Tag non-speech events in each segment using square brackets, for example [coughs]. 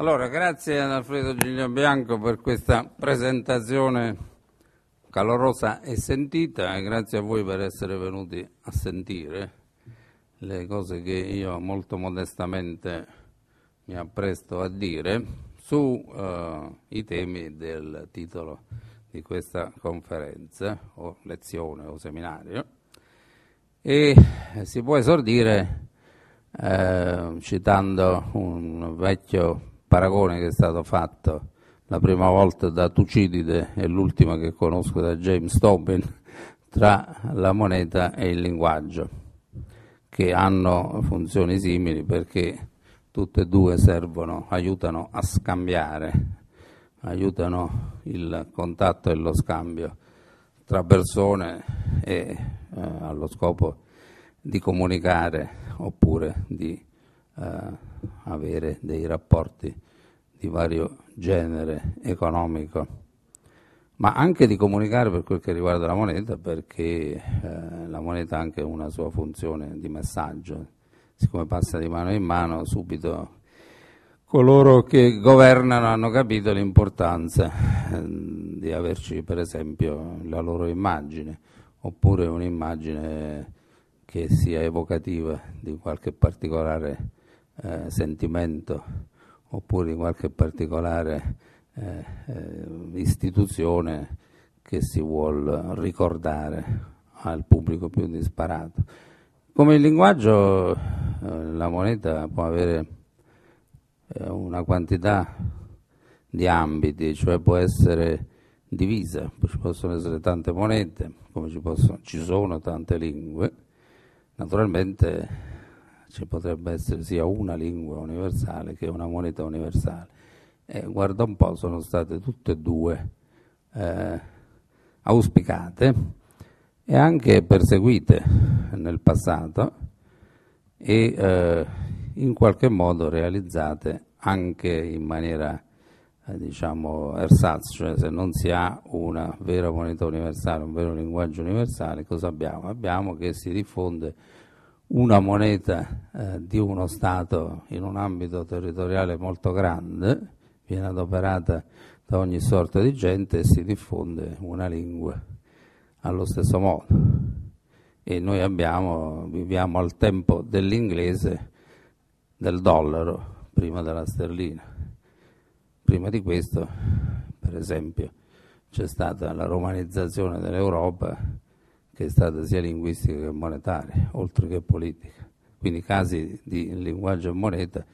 Allora, grazie ad Alfredo Giglio Bianco per questa presentazione calorosa e sentita e grazie a voi per essere venuti a sentire le cose che io molto modestamente mi appresto a dire sui eh, temi del titolo di questa conferenza o lezione o seminario e si può esordire eh, citando un vecchio paragone che è stato fatto la prima volta da Tucidide e l'ultima che conosco da James Tobin tra la moneta e il linguaggio, che hanno funzioni simili perché tutte e due servono, aiutano a scambiare, aiutano il contatto e lo scambio tra persone e eh, allo scopo di comunicare oppure di eh, avere dei rapporti di vario genere economico, ma anche di comunicare per quel che riguarda la moneta, perché eh, la moneta ha anche una sua funzione di messaggio, siccome passa di mano in mano subito coloro che governano hanno capito l'importanza eh, di averci per esempio la loro immagine oppure un'immagine che sia evocativa di qualche particolare eh, sentimento oppure di qualche particolare eh, eh, istituzione che si vuole ricordare al pubblico più disparato. Come il linguaggio eh, la moneta può avere eh, una quantità di ambiti, cioè può essere divisa, ci possono essere tante monete, come ci, possono, ci sono tante lingue, naturalmente ci potrebbe essere sia una lingua universale che una moneta universale. E guarda un po', sono state tutte e due eh, auspicate e anche perseguite nel passato e eh, in qualche modo realizzate anche in maniera eh, diciamo ersatz, cioè se non si ha una vera moneta universale, un vero linguaggio universale, cosa abbiamo? Abbiamo che si diffonde una moneta eh, di uno Stato in un ambito territoriale molto grande, viene adoperata da ogni sorta di gente e si diffonde una lingua allo stesso modo. E noi abbiamo, viviamo al tempo dell'inglese, del dollaro, prima della sterlina. Prima di questo, per esempio, c'è stata la romanizzazione dell'Europa, che è stata sia linguistica che monetaria, oltre che politica. Quindi casi di linguaggio e moneta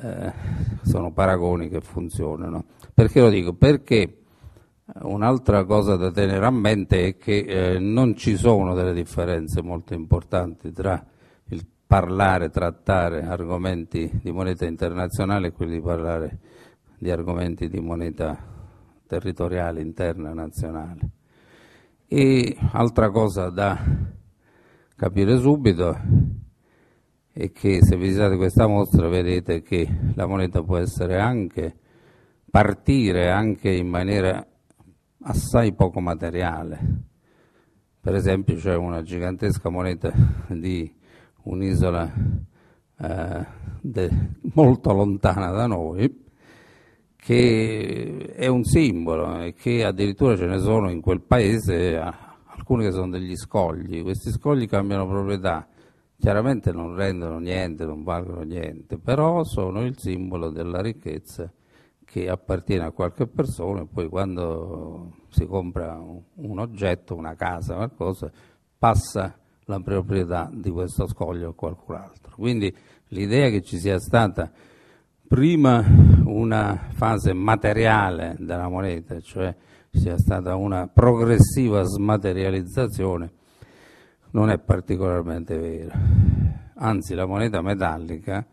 eh, sono paragoni che funzionano. Perché lo dico? Perché eh, un'altra cosa da tenere a mente è che eh, non ci sono delle differenze molto importanti tra il parlare, trattare argomenti di moneta internazionale e quelli di parlare di argomenti di moneta territoriale, interna, nazionale. E altra cosa da capire subito è che se visitate questa mostra vedete che la moneta può essere anche partire anche in maniera assai poco materiale. Per esempio c'è una gigantesca moneta di un'isola eh, molto lontana da noi che è un simbolo e che addirittura ce ne sono in quel paese alcuni che sono degli scogli, questi scogli cambiano proprietà, chiaramente non rendono niente, non valgono niente, però sono il simbolo della ricchezza che appartiene a qualche persona e poi quando si compra un oggetto, una casa, qualcosa, passa la proprietà di questo scoglio a qualcun altro. Quindi l'idea che ci sia stata prima una fase materiale della moneta, cioè sia stata una progressiva smaterializzazione, non è particolarmente vero. Anzi, la moneta metallica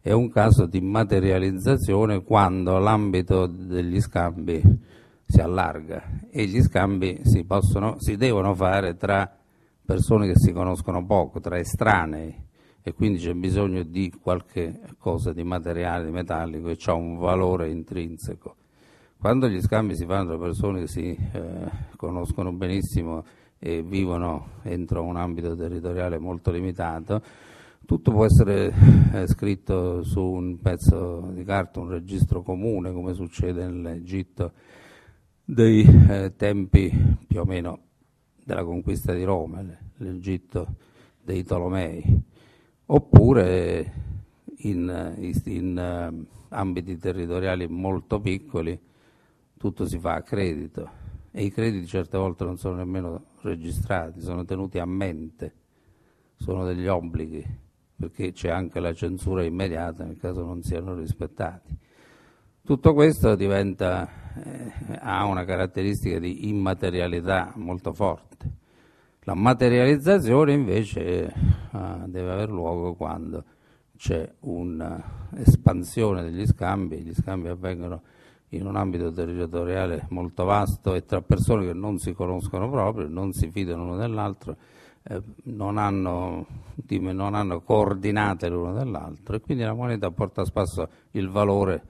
è un caso di materializzazione quando l'ambito degli scambi si allarga e gli scambi si, possono, si devono fare tra persone che si conoscono poco, tra estranei e quindi c'è bisogno di qualche cosa di materiale, di metallico che ha un valore intrinseco. Quando gli scambi si fanno tra persone che si eh, conoscono benissimo e vivono entro un ambito territoriale molto limitato, tutto può essere eh, scritto su un pezzo di carta, un registro comune, come succede nell'Egitto dei eh, tempi più o meno della conquista di Roma, l'Egitto dei Tolomei oppure in, in eh, ambiti territoriali molto piccoli tutto si fa a credito e i crediti certe volte non sono nemmeno registrati, sono tenuti a mente, sono degli obblighi, perché c'è anche la censura immediata nel caso non siano rispettati. Tutto questo diventa, eh, ha una caratteristica di immaterialità molto forte la materializzazione invece uh, deve avere luogo quando c'è un'espansione degli scambi, gli scambi avvengono in un ambito territoriale molto vasto e tra persone che non si conoscono proprio, non si fidano l'uno dell'altro, eh, non, hanno, non, hanno, coordinate l'uno dell'altro e quindi la moneta porta a spasso il valore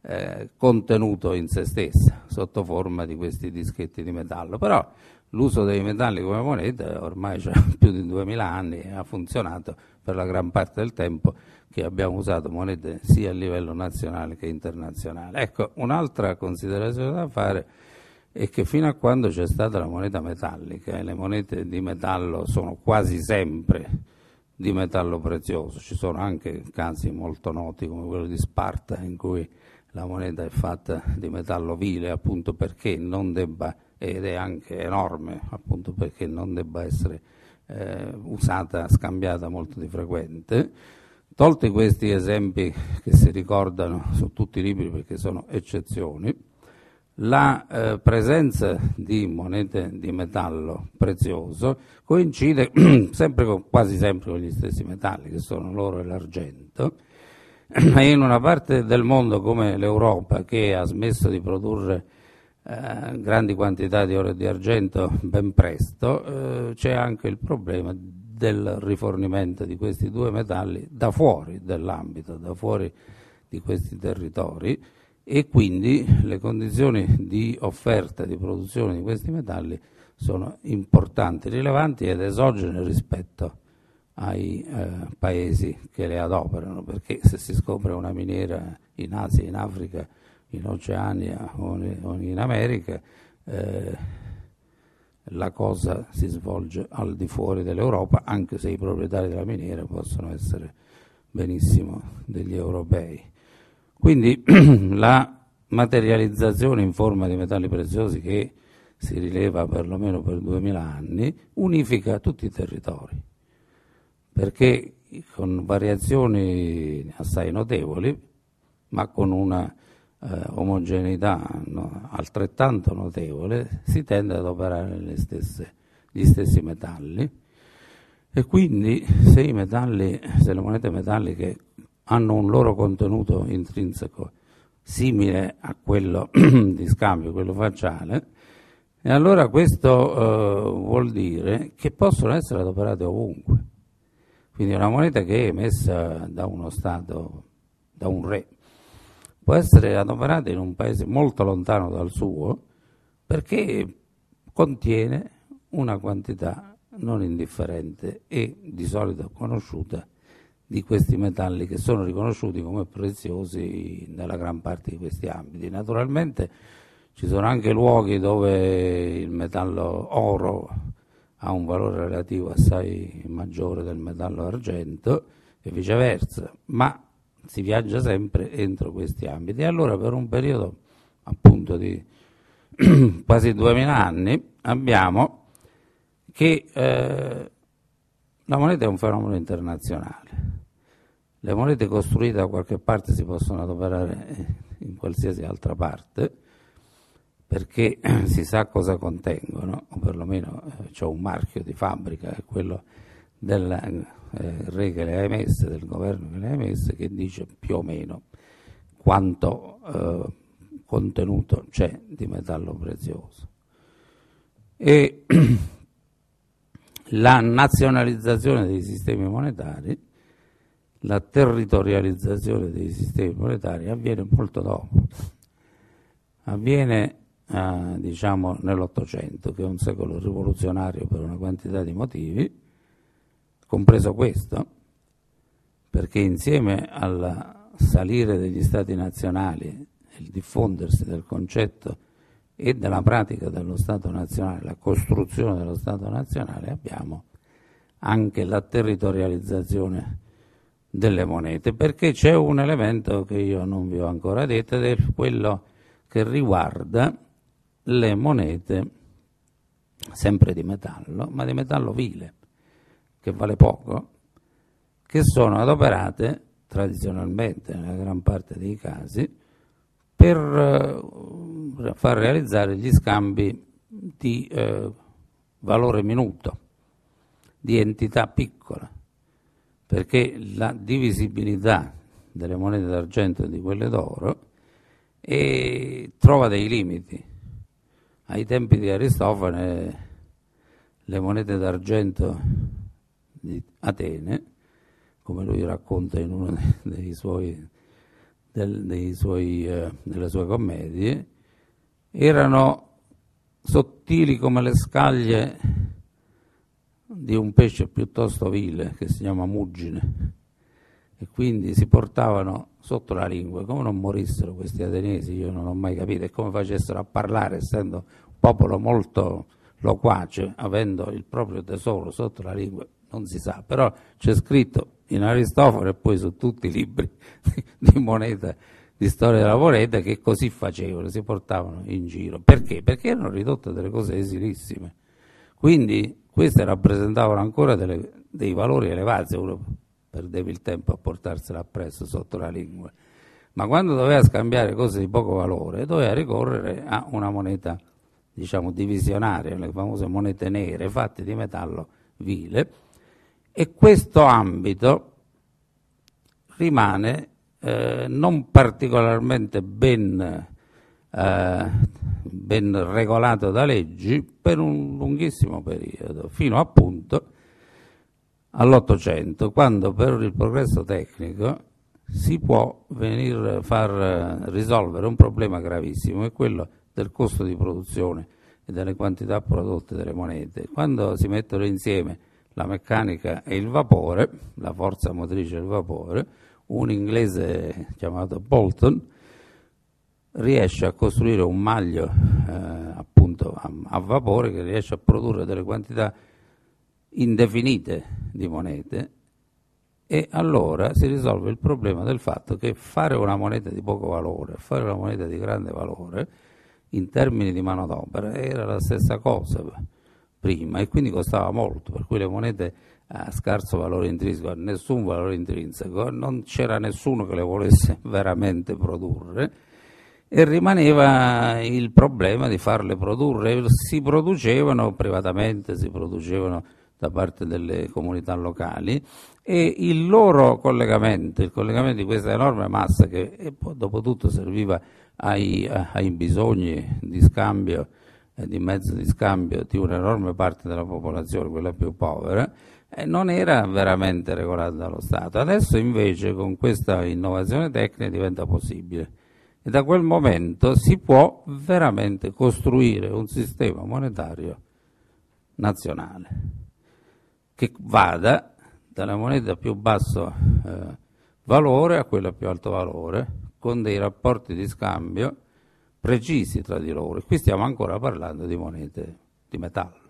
eh, contenuto in se stessa sotto forma di questi dischetti di metallo. Però l'uso dei metalli come moneta ormai c'è [laughs] più di 2000 anni e ha funzionato per la gran parte del tempo che abbiamo usato monete sia a livello nazionale che internazionale. Ecco, un'altra considerazione da fare è che fino a quando c'è stata la moneta metallica e le monete di metallo sono quasi sempre di metallo prezioso, ci sono anche casi molto noti come quello di Sparta in cui la moneta è fatta di metallo vile appunto perché non debba ed è anche enorme appunto perché non debba essere eh, usata, scambiata molto di frequente. Tolti questi esempi che si ricordano su tutti i libri perché sono eccezioni, la eh, presenza di monete di metallo prezioso coincide [clears throat] sempre con, quasi sempre con gli stessi metalli che sono l'oro e l'argento [clears throat] e in una parte del mondo come l'Europa che ha smesso di produrre eh, grandi quantità di ore di argento ben presto, eh, c'è anche il problema del rifornimento di questi due metalli da fuori dell'ambito, da fuori di questi territori e quindi le condizioni di offerta, di produzione di questi metalli sono importanti, rilevanti ed esogene rispetto ai eh, paesi che le adoperano, perché se si scopre una miniera in Asia, in Africa, in Oceania o in America, eh, la cosa si svolge al di fuori dell'Europa, anche se i proprietari della miniera possono essere benissimo degli europei. Quindi [clears throat] la materializzazione in forma di metalli preziosi che si rileva perlomeno per 2000 anni, unifica tutti i territori, perché con variazioni assai notevoli, ma con una eh, omogeneità no, altrettanto notevole, si tende ad operare stesse, gli stessi metalli e quindi se, i metalli, se le monete metalliche hanno un loro contenuto intrinseco simile a quello [clears throat] di scambio, quello facciale, e allora questo eh, vuol dire che possono essere adoperate ovunque. Quindi una moneta che è emessa da uno Stato, da un re, può essere adoperata in un paese molto lontano dal suo perché contiene una quantità non indifferente e di solito conosciuta di questi metalli che sono riconosciuti come preziosi nella gran parte di questi ambiti. Naturalmente ci sono anche luoghi dove il metallo oro ha un valore relativo assai maggiore del metallo argento e viceversa, ma si viaggia sempre entro questi ambiti. E allora per un periodo appunto di [clears throat] quasi 2000 anni abbiamo che eh, la moneta è un fenomeno internazionale. Le monete costruite da qualche parte si possono adoperare in qualsiasi altra parte perché [clears throat] si sa cosa contengono, o perlomeno eh, c'è un marchio di fabbrica, è quello del eh, re che le ha emesse, del governo che le ha emesse, che dice più o meno quanto eh, contenuto c'è di metallo prezioso. E [clears throat] la nazionalizzazione dei sistemi monetari, la territorializzazione dei sistemi monetari avviene molto dopo, avviene eh, diciamo nell'Ottocento, che è un secolo rivoluzionario per una quantità di motivi, compreso questo, perché insieme al salire degli stati nazionali il diffondersi del concetto e della pratica dello Stato nazionale, la costruzione dello Stato nazionale, abbiamo anche la territorializzazione delle monete, perché c'è un elemento che io non vi ho ancora detto ed è quello che riguarda le monete sempre di metallo, ma di metallo vile che vale poco, che sono adoperate tradizionalmente, nella gran parte dei casi, per eh, far realizzare gli scambi di eh, valore minuto, di entità piccola, perché la divisibilità delle monete d'argento e di quelle d'oro e trova dei limiti. Ai tempi di Aristofane le monete d'argento di Atene, come lui racconta in una dei suoi, del, dei suoi, eh, delle sue commedie, erano sottili come le scaglie di un pesce piuttosto vile che si chiama muggine e quindi si portavano sotto la lingua, come non morissero questi atenesi io non ho mai capito e come facessero a parlare essendo un popolo molto loquace, avendo il proprio tesoro sotto la lingua, non si sa, però c'è scritto in Aristofane e poi su tutti i libri [laughs] di moneta, di storia della moneta, che così facevano, si portavano in giro. Perché? Perché erano ridotte delle cose esilissime. Quindi queste rappresentavano ancora delle, dei valori elevati, uno perdeva il tempo a portarsela appresso sotto la lingua. Ma quando doveva scambiare cose di poco valore, doveva ricorrere a una moneta, diciamo, divisionaria, le famose monete nere fatte di metallo vile, e questo ambito rimane eh, non particolarmente ben, eh, ben regolato da leggi per un lunghissimo periodo, fino appunto all'Ottocento, quando per il progresso tecnico si può venire far risolvere un problema gravissimo, è quello del costo di produzione e delle quantità prodotte delle monete. Quando si mettono insieme la meccanica e il vapore, la forza motrice e il vapore, un inglese chiamato Bolton riesce a costruire un maglio eh, appunto a, a vapore che riesce a produrre delle quantità indefinite di monete e allora si risolve il problema del fatto che fare una moneta di poco valore, fare una moneta di grande valore in termini di manodopera era la stessa cosa prima e quindi costava molto, per cui le monete a scarso valore intrinseco, a nessun valore intrinseco, non c'era nessuno che le volesse [laughs] veramente produrre e rimaneva il problema di farle produrre, si producevano privatamente, si producevano da parte delle comunità locali e il loro collegamento, il collegamento di questa enorme massa che dopo tutto serviva ai, ai bisogni di scambio eh, di mezzo di scambio di un'enorme parte della popolazione, quella più povera, non era veramente regolata dallo Stato. Adesso invece con questa innovazione tecnica diventa possibile e da quel momento si può veramente costruire un sistema monetario nazionale che vada dalla moneta più basso eh, valore a quella più alto valore con dei rapporti di scambio precisi tra di loro. E Qui stiamo ancora parlando di monete di metallo.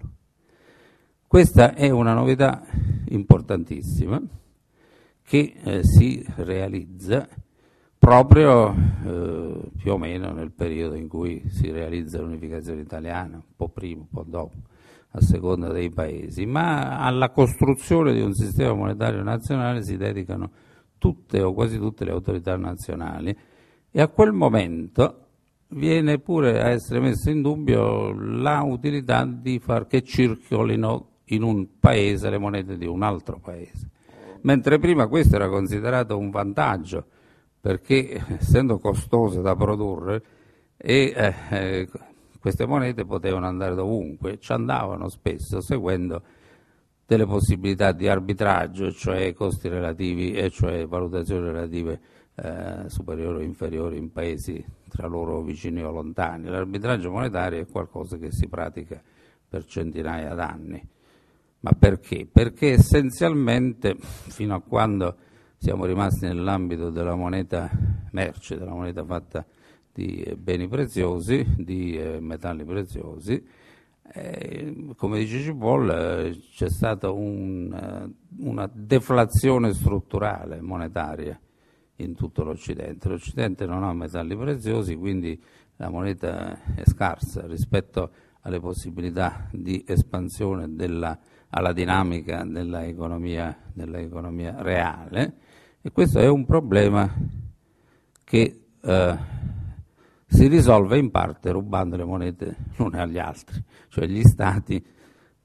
Questa è una novità importantissima che eh, si realizza proprio eh, più o meno nel periodo in cui si realizza l'unificazione italiana, un po' prima, un po' dopo, a seconda dei paesi, ma alla costruzione di un sistema monetario nazionale si dedicano tutte o quasi tutte le autorità nazionali e a quel momento viene pure a essere messa in dubbio la utilità di far che circolino in un paese le monete di un altro paese. Mentre prima questo era considerato un vantaggio, perché essendo costose da produrre, e, eh, eh queste monete potevano andare dovunque, ci andavano spesso seguendo delle possibilità di arbitraggio, cioè costi relativi e cioè valutazioni relative eh, superiori o inferiori in paesi tra loro vicini o lontani. L'arbitraggio monetario è qualcosa che si pratica per centinaia d'anni. Ma perché? Perché essenzialmente fino a quando siamo rimasti nell'ambito della moneta merce, della moneta fatta di eh, beni preziosi, di eh, metalli preziosi, eh, come dice Cipoll eh, c'è stata un, una deflazione strutturale monetaria in tutto l'Occidente. L'Occidente non ha metalli preziosi, quindi la moneta è scarsa rispetto alle possibilità di espansione della, alla dinamica dell'economia dell reale e questo è un problema che eh, si risolve in parte rubando le monete l'une agli altri, cioè gli stati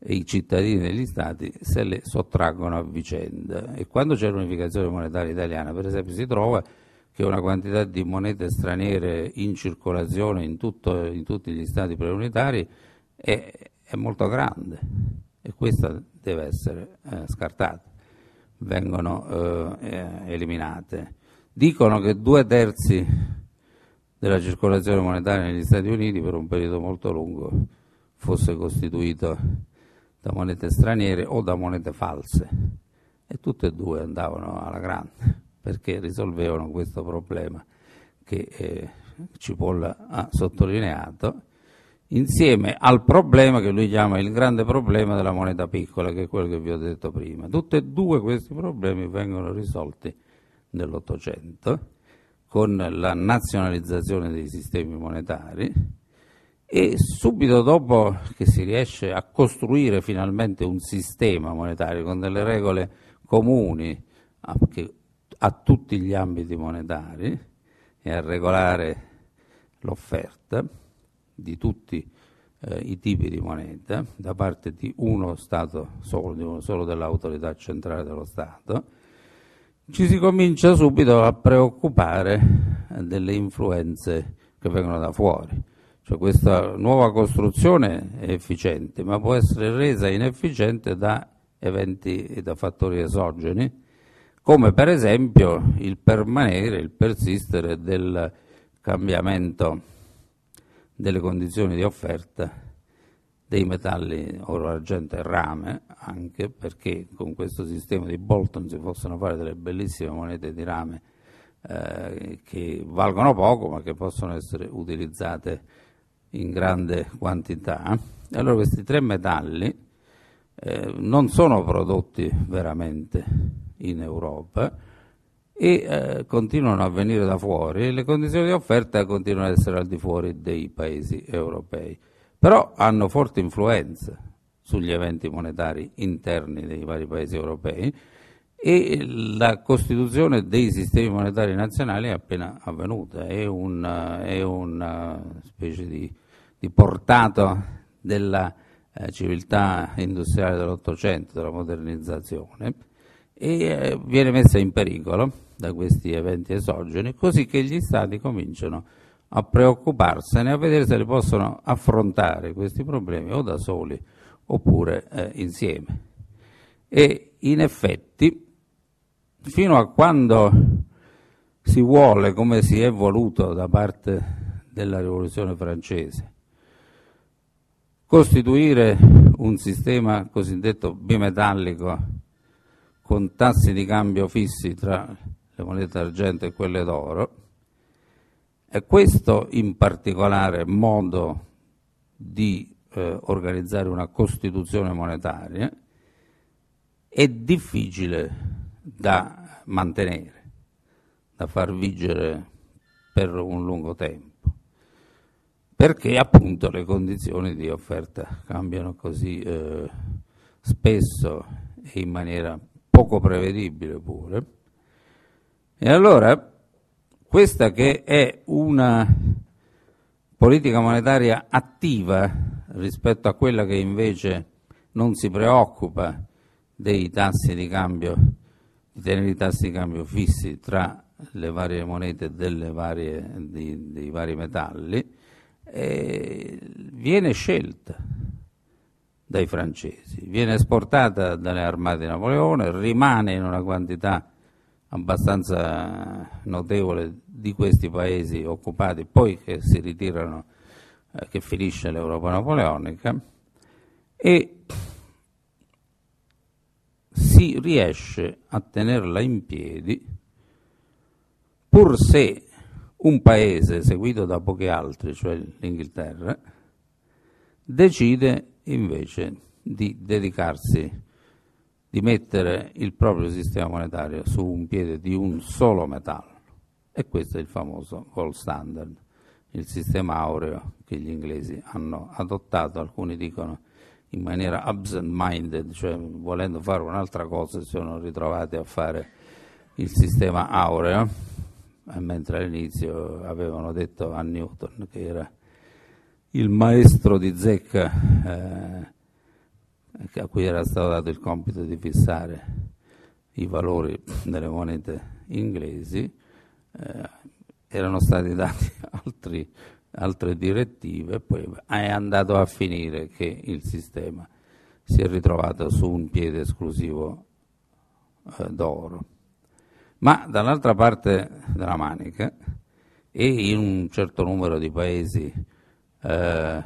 e i cittadini degli stati se le sottraggono a vicenda. E quando c'è l'unificazione monetaria italiana, per esempio, si trova che una quantità di monete straniere in circolazione in, tutto, in tutti gli stati preunitari è, è, molto grande e questa deve essere eh, scartata, vengono eh, eh, eliminate. Dicono che due terzi della circolazione monetaria negli Stati Uniti per un periodo molto lungo fosse costituito da monete straniere o da monete false. E tutte e due andavano alla grande perché risolvevano questo problema che eh, Cipolla ha sottolineato, insieme al problema che lui chiama il grande problema della moneta piccola, che è quello che vi ho detto prima. Tutti e due questi problemi vengono risolti nell'Ottocento con la nazionalizzazione dei sistemi monetari, e subito dopo che si riesce a costruire finalmente un sistema monetario con delle regole comuni a, che, a tutti gli ambiti monetari e a regolare l'offerta di tutti eh, i tipi di moneta da parte di uno Stato solo, di uno solo dell'autorità centrale dello Stato, ci si comincia subito a preoccupare delle influenze che vengono da fuori cioè questa nuova costruzione è efficiente, ma può essere resa inefficiente da eventi e da fattori esogeni, come per esempio il permanere, il persistere del cambiamento delle condizioni di offerta dei metalli oro, argento e rame, anche perché con questo sistema di Bolton si possono fare delle bellissime monete di rame eh, che valgono poco ma che possono essere utilizzate in grande quantità, allora questi tre metalli eh, non sono prodotti veramente in Europa e eh, continuano a venire da fuori e le condizioni di offerta continuano ad essere al di fuori dei paesi europei, però hanno forte influenza sugli eventi monetari interni dei vari paesi europei e la costituzione dei sistemi monetari nazionali è appena avvenuta, è una, eh, è una eh, specie di, di portata della eh, civiltà industriale dell'Ottocento, della modernizzazione, e eh, viene messa in pericolo da questi eventi esogeni, così che gli stati cominciano a preoccuparsene, a vedere se li possono affrontare questi problemi o da soli oppure eh, insieme. E in effetti fino a quando si vuole, come si è voluto da parte della rivoluzione francese, costituire un sistema cosiddetto bimetallico con tassi di cambio fissi tra le monete d'argento e quelle d'oro, e questo in particolare modo di eh, organizzare una costituzione monetaria è difficile da mantenere, da far vigere per un lungo tempo, perché appunto le condizioni di offerta cambiano così eh, spesso e in maniera poco prevedibile pure. E allora questa che è una politica monetaria attiva rispetto a quella che invece non si preoccupa dei tassi di cambio i teneri di tassi di cambio fissi tra le varie monete varie, di, dei vari metalli eh, viene scelta dai francesi, viene esportata dalle armate di Napoleone, rimane in una quantità abbastanza notevole di questi paesi occupati, poi che si ritirano, eh, che finisce l'Europa napoleonica, e si riesce a tenerla in piedi, pur se un paese seguito da pochi altri, cioè l'Inghilterra, decide invece di dedicarsi, di mettere il proprio sistema monetario su un piede di un solo metallo. E questo è il famoso gold standard, il sistema aureo che gli inglesi hanno adottato, alcuni dicono in maniera absent-minded, cioè volendo fare un'altra cosa, si sono ritrovati a fare il sistema aureo, mentre all'inizio avevano detto a Newton che era il maestro di zecca eh, a cui era stato dato il compito di fissare i valori delle monete inglesi, eh, erano stati dati [laughs] altri altre direttive, e poi è andato a finire che il sistema si è ritrovato su un piede esclusivo eh, d'oro. Ma dall'altra parte della manica e in un certo numero di paesi eh,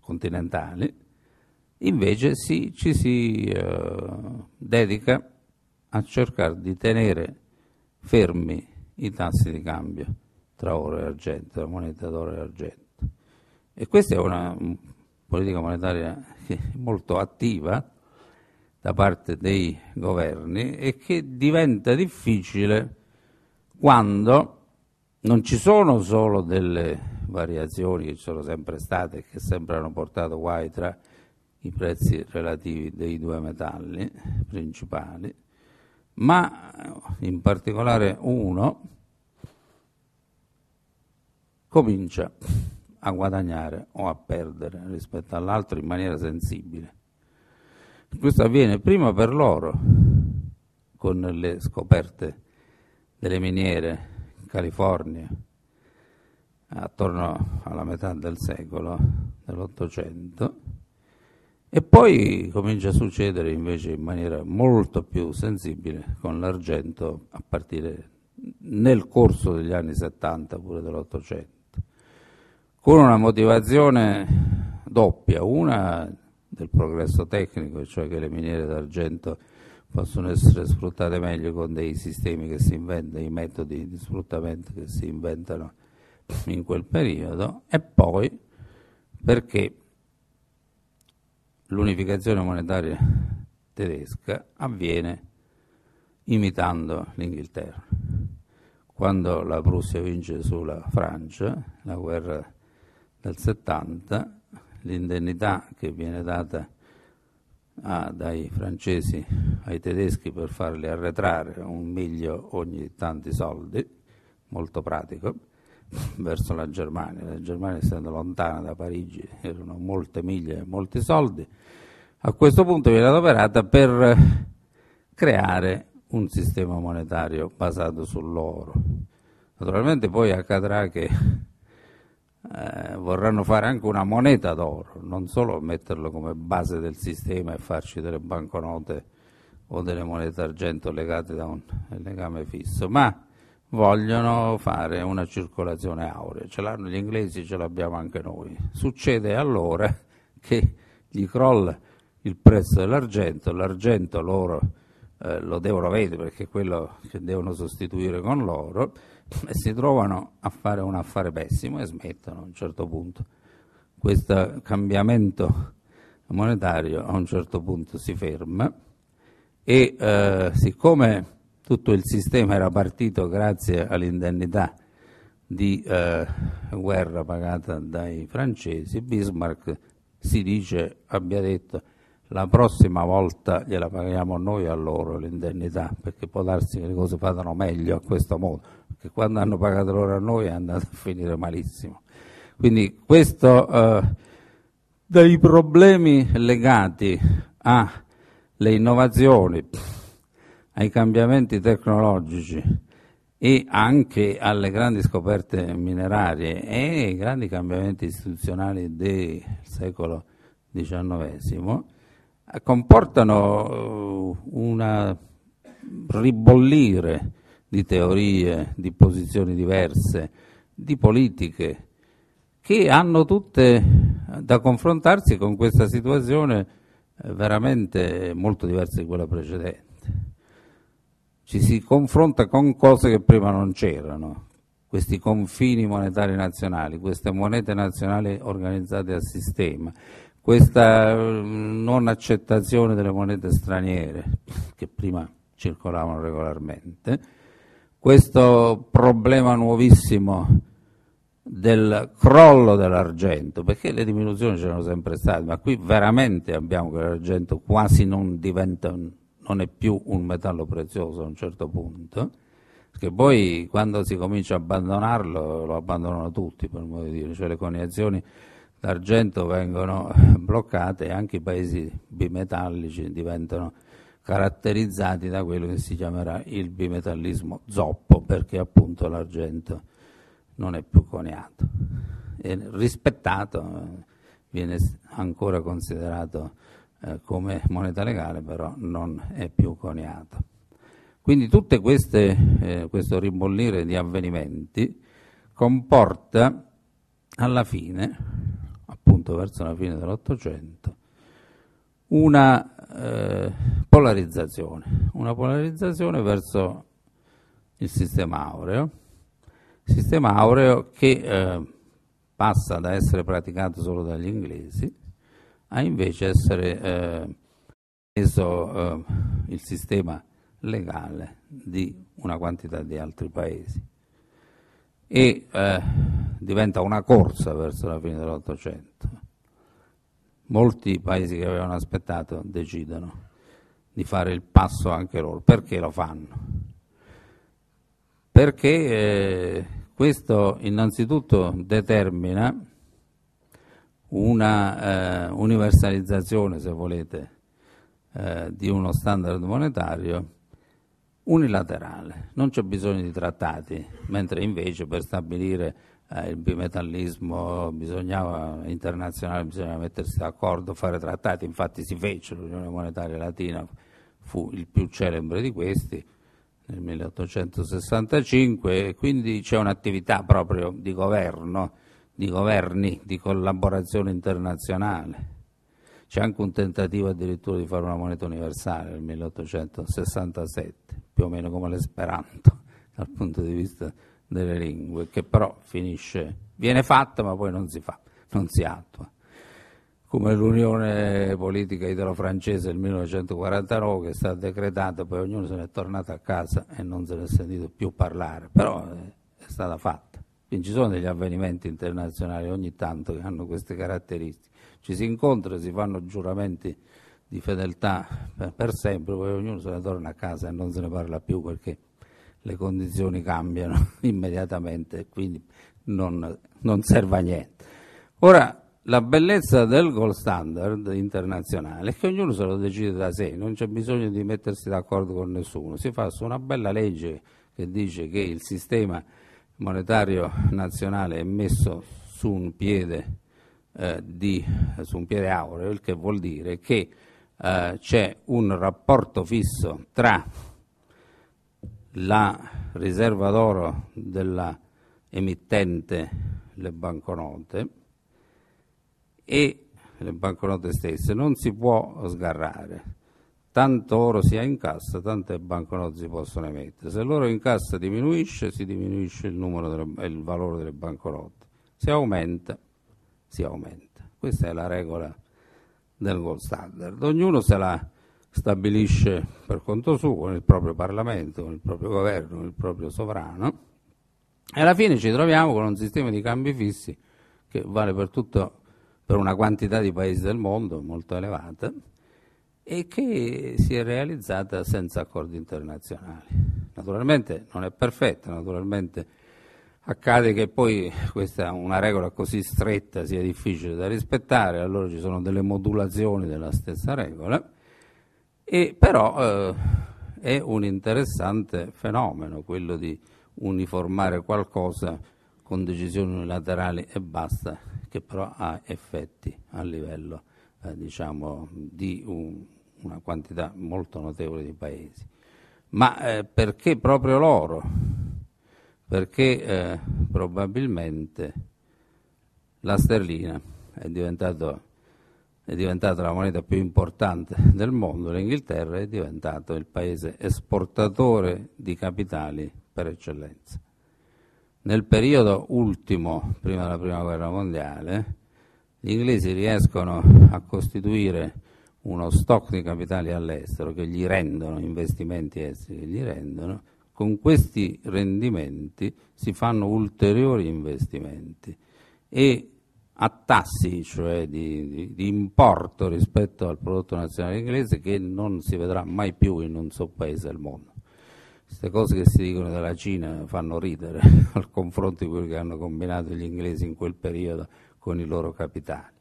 continentali invece si, ci si eh, dedica a cercare di tenere fermi i tassi di cambio tra oro e argento, la moneta d'oro e argento. E questa è una politica monetaria [laughs] molto attiva da parte dei governi e che diventa difficile quando non ci sono solo delle variazioni che ci sono sempre state e che sempre hanno portato guai tra i prezzi relativi dei due metalli principali, ma in particolare uno comincia a guadagnare o a perdere rispetto all'altro in maniera sensibile. Questo avviene prima per loro, con le scoperte delle miniere in California, attorno alla metà del secolo dell'Ottocento, e poi comincia a succedere invece in maniera molto più sensibile con l'argento a partire nel corso degli anni 70 pure dell'Ottocento con una motivazione doppia, una del progresso tecnico, cioè che le miniere d'argento possono essere sfruttate meglio con dei sistemi che si inventano, i metodi di sfruttamento che si inventano in quel periodo, e poi perché l'unificazione monetaria tedesca avviene imitando l'Inghilterra. Quando la Prussia vince sulla Francia, la guerra dal 70 l'indennità che viene data a, ah, dai francesi ai tedeschi per farli arretrare un miglio ogni tanti soldi, molto pratico, verso la Germania. La Germania essendo lontana da Parigi erano molte miglia e molti soldi. A questo punto viene adoperata per creare un sistema monetario basato sull'oro. Naturalmente poi accadrà che eh, vorranno fare anche una moneta d'oro, non solo metterlo come base del sistema e farci delle banconote o delle monete argento legate da un legame fisso, ma vogliono fare una circolazione aurea. Ce l'hanno gli inglesi, ce l'abbiamo anche noi. Succede allora che gli crolla il prezzo dell'argento, l'argento loro eh, lo devono vendere perché è quello che devono sostituire con l'oro, e si trovano a fare un affare pessimo e smettono a un certo punto. Questo cambiamento monetario a un certo punto si ferma e eh, siccome tutto il sistema era partito grazie all'indennità di eh, guerra pagata dai francesi, Bismarck si dice abbia detto la prossima volta gliela paghiamo noi a loro l'indennità, perché può darsi che le cose vadano meglio a questo modo, perché quando hanno pagato loro a noi è andato a finire malissimo. Quindi questo eh, dai problemi legati alle innovazioni, ai cambiamenti tecnologici e anche alle grandi scoperte minerarie e ai grandi cambiamenti istituzionali del secolo XIX, comportano uh, un ribollire di teorie, di posizioni diverse, di politiche, che hanno tutte da confrontarsi con questa situazione eh, veramente molto diversa di quella precedente. Ci si confronta con cose che prima non c'erano, questi confini monetari nazionali, queste monete nazionali organizzate a sistema, questa mm, non accettazione delle monete straniere che prima circolavano regolarmente, questo problema nuovissimo del crollo dell'argento, perché le diminuzioni c'erano sempre state, ma qui veramente abbiamo che l'argento quasi non diventa, non è più un metallo prezioso a un certo punto, perché poi quando si comincia a abbandonarlo lo abbandonano tutti, per modo di dire, cioè le coniazioni d'argento vengono bloccate e anche i paesi bimetallici diventano caratterizzati da quello che si chiamerà il bimetallismo zoppo, perché appunto l'argento non è più coniato. E rispettato, eh, viene ancora considerato eh, come moneta legale, però non è più coniato. Quindi tutto eh, questo ribollire di avvenimenti comporta alla fine appunto verso la fine dell'Ottocento, una eh, polarizzazione, una polarizzazione verso il sistema aureo, sistema aureo che eh, passa da essere praticato solo dagli inglesi a invece essere eh, reso eh, il sistema legale di una quantità di altri paesi e eh, diventa una corsa verso la fine dell'Ottocento. Molti paesi che avevano aspettato decidono di fare il passo anche loro. Perché lo fanno? Perché eh, questo innanzitutto determina una eh, universalizzazione, se volete, eh, di uno standard monetario unilaterale, non c'è bisogno di trattati, mentre invece per stabilire eh, il bimetallismo bisognava, internazionale bisognava mettersi d'accordo, fare trattati, infatti si fece, l'Unione Monetaria Latina fu il più celebre di questi nel 1865 e quindi c'è un'attività proprio di governo, di governi, di collaborazione internazionale c'è anche un tentativo addirittura di fare una moneta universale nel 1867, più o meno come l'esperanto [laughs] dal punto di vista delle lingue, che però finisce, viene fatta ma poi non si fa, non si attua. Come l'unione politica italo-francese del 1949 che è stata decretata, poi ognuno se ne è tornato a casa e non se ne è sentito più parlare, però è stata fatta. Quindi ci sono degli avvenimenti internazionali ogni tanto che hanno queste caratteristiche ci si incontra, si fanno giuramenti di fedeltà per, per sempre, poi ognuno se ne torna a casa e non se ne parla più perché le condizioni cambiano [laughs] immediatamente, quindi non, non serve a niente. Ora, la bellezza del gold standard internazionale è che ognuno se lo decide da sé, non c'è bisogno di mettersi d'accordo con nessuno, si fa su una bella legge che dice che il sistema monetario nazionale è messo su un piede eh, di, su un piede aureo, il che vuol dire che eh, c'è un rapporto fisso tra la riserva d'oro dell'emittente, le banconote, e le banconote stesse, non si può sgarrare. Tanto oro si ha in cassa, tante banconote si possono emettere. Se l'oro in cassa diminuisce, si diminuisce il, numero delle, il valore delle banconote. Se aumenta, si aumenta. Questa è la regola del gold standard. Ognuno se la stabilisce per conto suo, con il proprio Parlamento, con il proprio governo, con il proprio sovrano e alla fine ci troviamo con un sistema di cambi fissi che vale per, tutto, per una quantità di paesi del mondo molto elevata e che si è realizzata senza accordi internazionali. Naturalmente non è perfetta, naturalmente accade che poi questa, una regola così stretta sia difficile da rispettare, allora ci sono delle modulazioni della stessa regola, e però eh, è un interessante fenomeno quello di uniformare qualcosa con decisioni unilaterali e basta, che però ha effetti a livello eh, diciamo, di un, una quantità molto notevole di paesi. Ma eh, perché proprio loro? perché eh, probabilmente la sterlina è, è diventata la moneta più importante del mondo, l'Inghilterra è diventato il paese esportatore di capitali per eccellenza. Nel periodo ultimo, prima della Prima Guerra Mondiale, gli inglesi riescono a costituire uno stock di capitali all'estero che gli rendono investimenti esteri che gli rendono con questi rendimenti si fanno ulteriori investimenti e a tassi, cioè di, di, di, importo rispetto al prodotto nazionale inglese che non si vedrà mai più in un suo paese al mondo. Queste cose che si dicono dalla Cina fanno ridere [laughs] al confronto di quello che hanno combinato gli inglesi in quel periodo con i loro capitali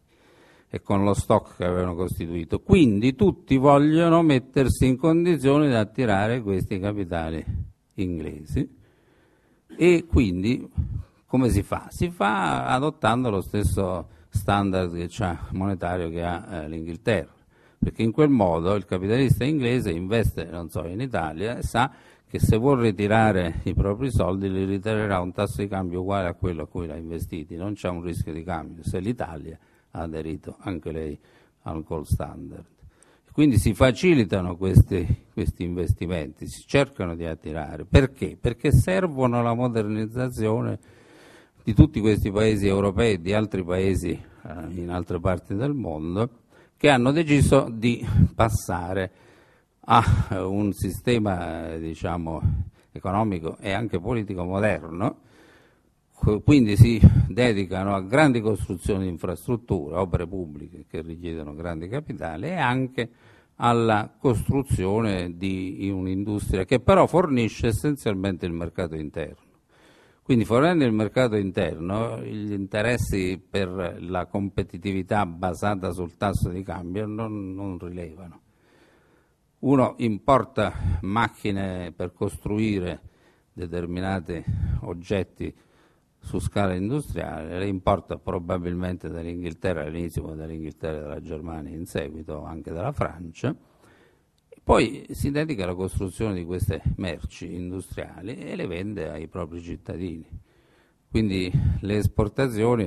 e con lo stock che avevano costituito. Quindi tutti vogliono mettersi in condizione di attirare questi capitali inglesi e quindi come si fa? Si fa adottando lo stesso standard che monetario che ha eh, l'Inghilterra, perché in quel modo il capitalista inglese investe, non so, in Italia e sa che se vuol ritirare i propri soldi li ritirerà a un tasso di cambio uguale a quello a cui l'ha investito, non c'è un rischio di cambio se l'Italia ha aderito anche lei al gold standard. Quindi si facilitano questi, questi, investimenti, si cercano di attirare. Perché? Perché servono alla modernizzazione di tutti questi paesi europei e di altri paesi eh, in altre parti del mondo che hanno deciso di passare a eh, un sistema eh, diciamo, economico e anche politico moderno quindi si dedicano a grandi costruzioni di infrastrutture, opere pubbliche che richiedono grandi capitali e anche alla costruzione di un'industria che però fornisce essenzialmente il mercato interno. Quindi fornendo il mercato interno, gli interessi per la competitività basata sul tasso di cambio non, non rilevano. Uno importa macchine per costruire determinati oggetti su scala industriale, le importa probabilmente dall'Inghilterra all'inizio, ma dall'Inghilterra e dalla Germania in seguito, anche dalla Francia. Poi si dedica alla costruzione di queste merci industriali e le vende ai propri cittadini. Quindi le esportazioni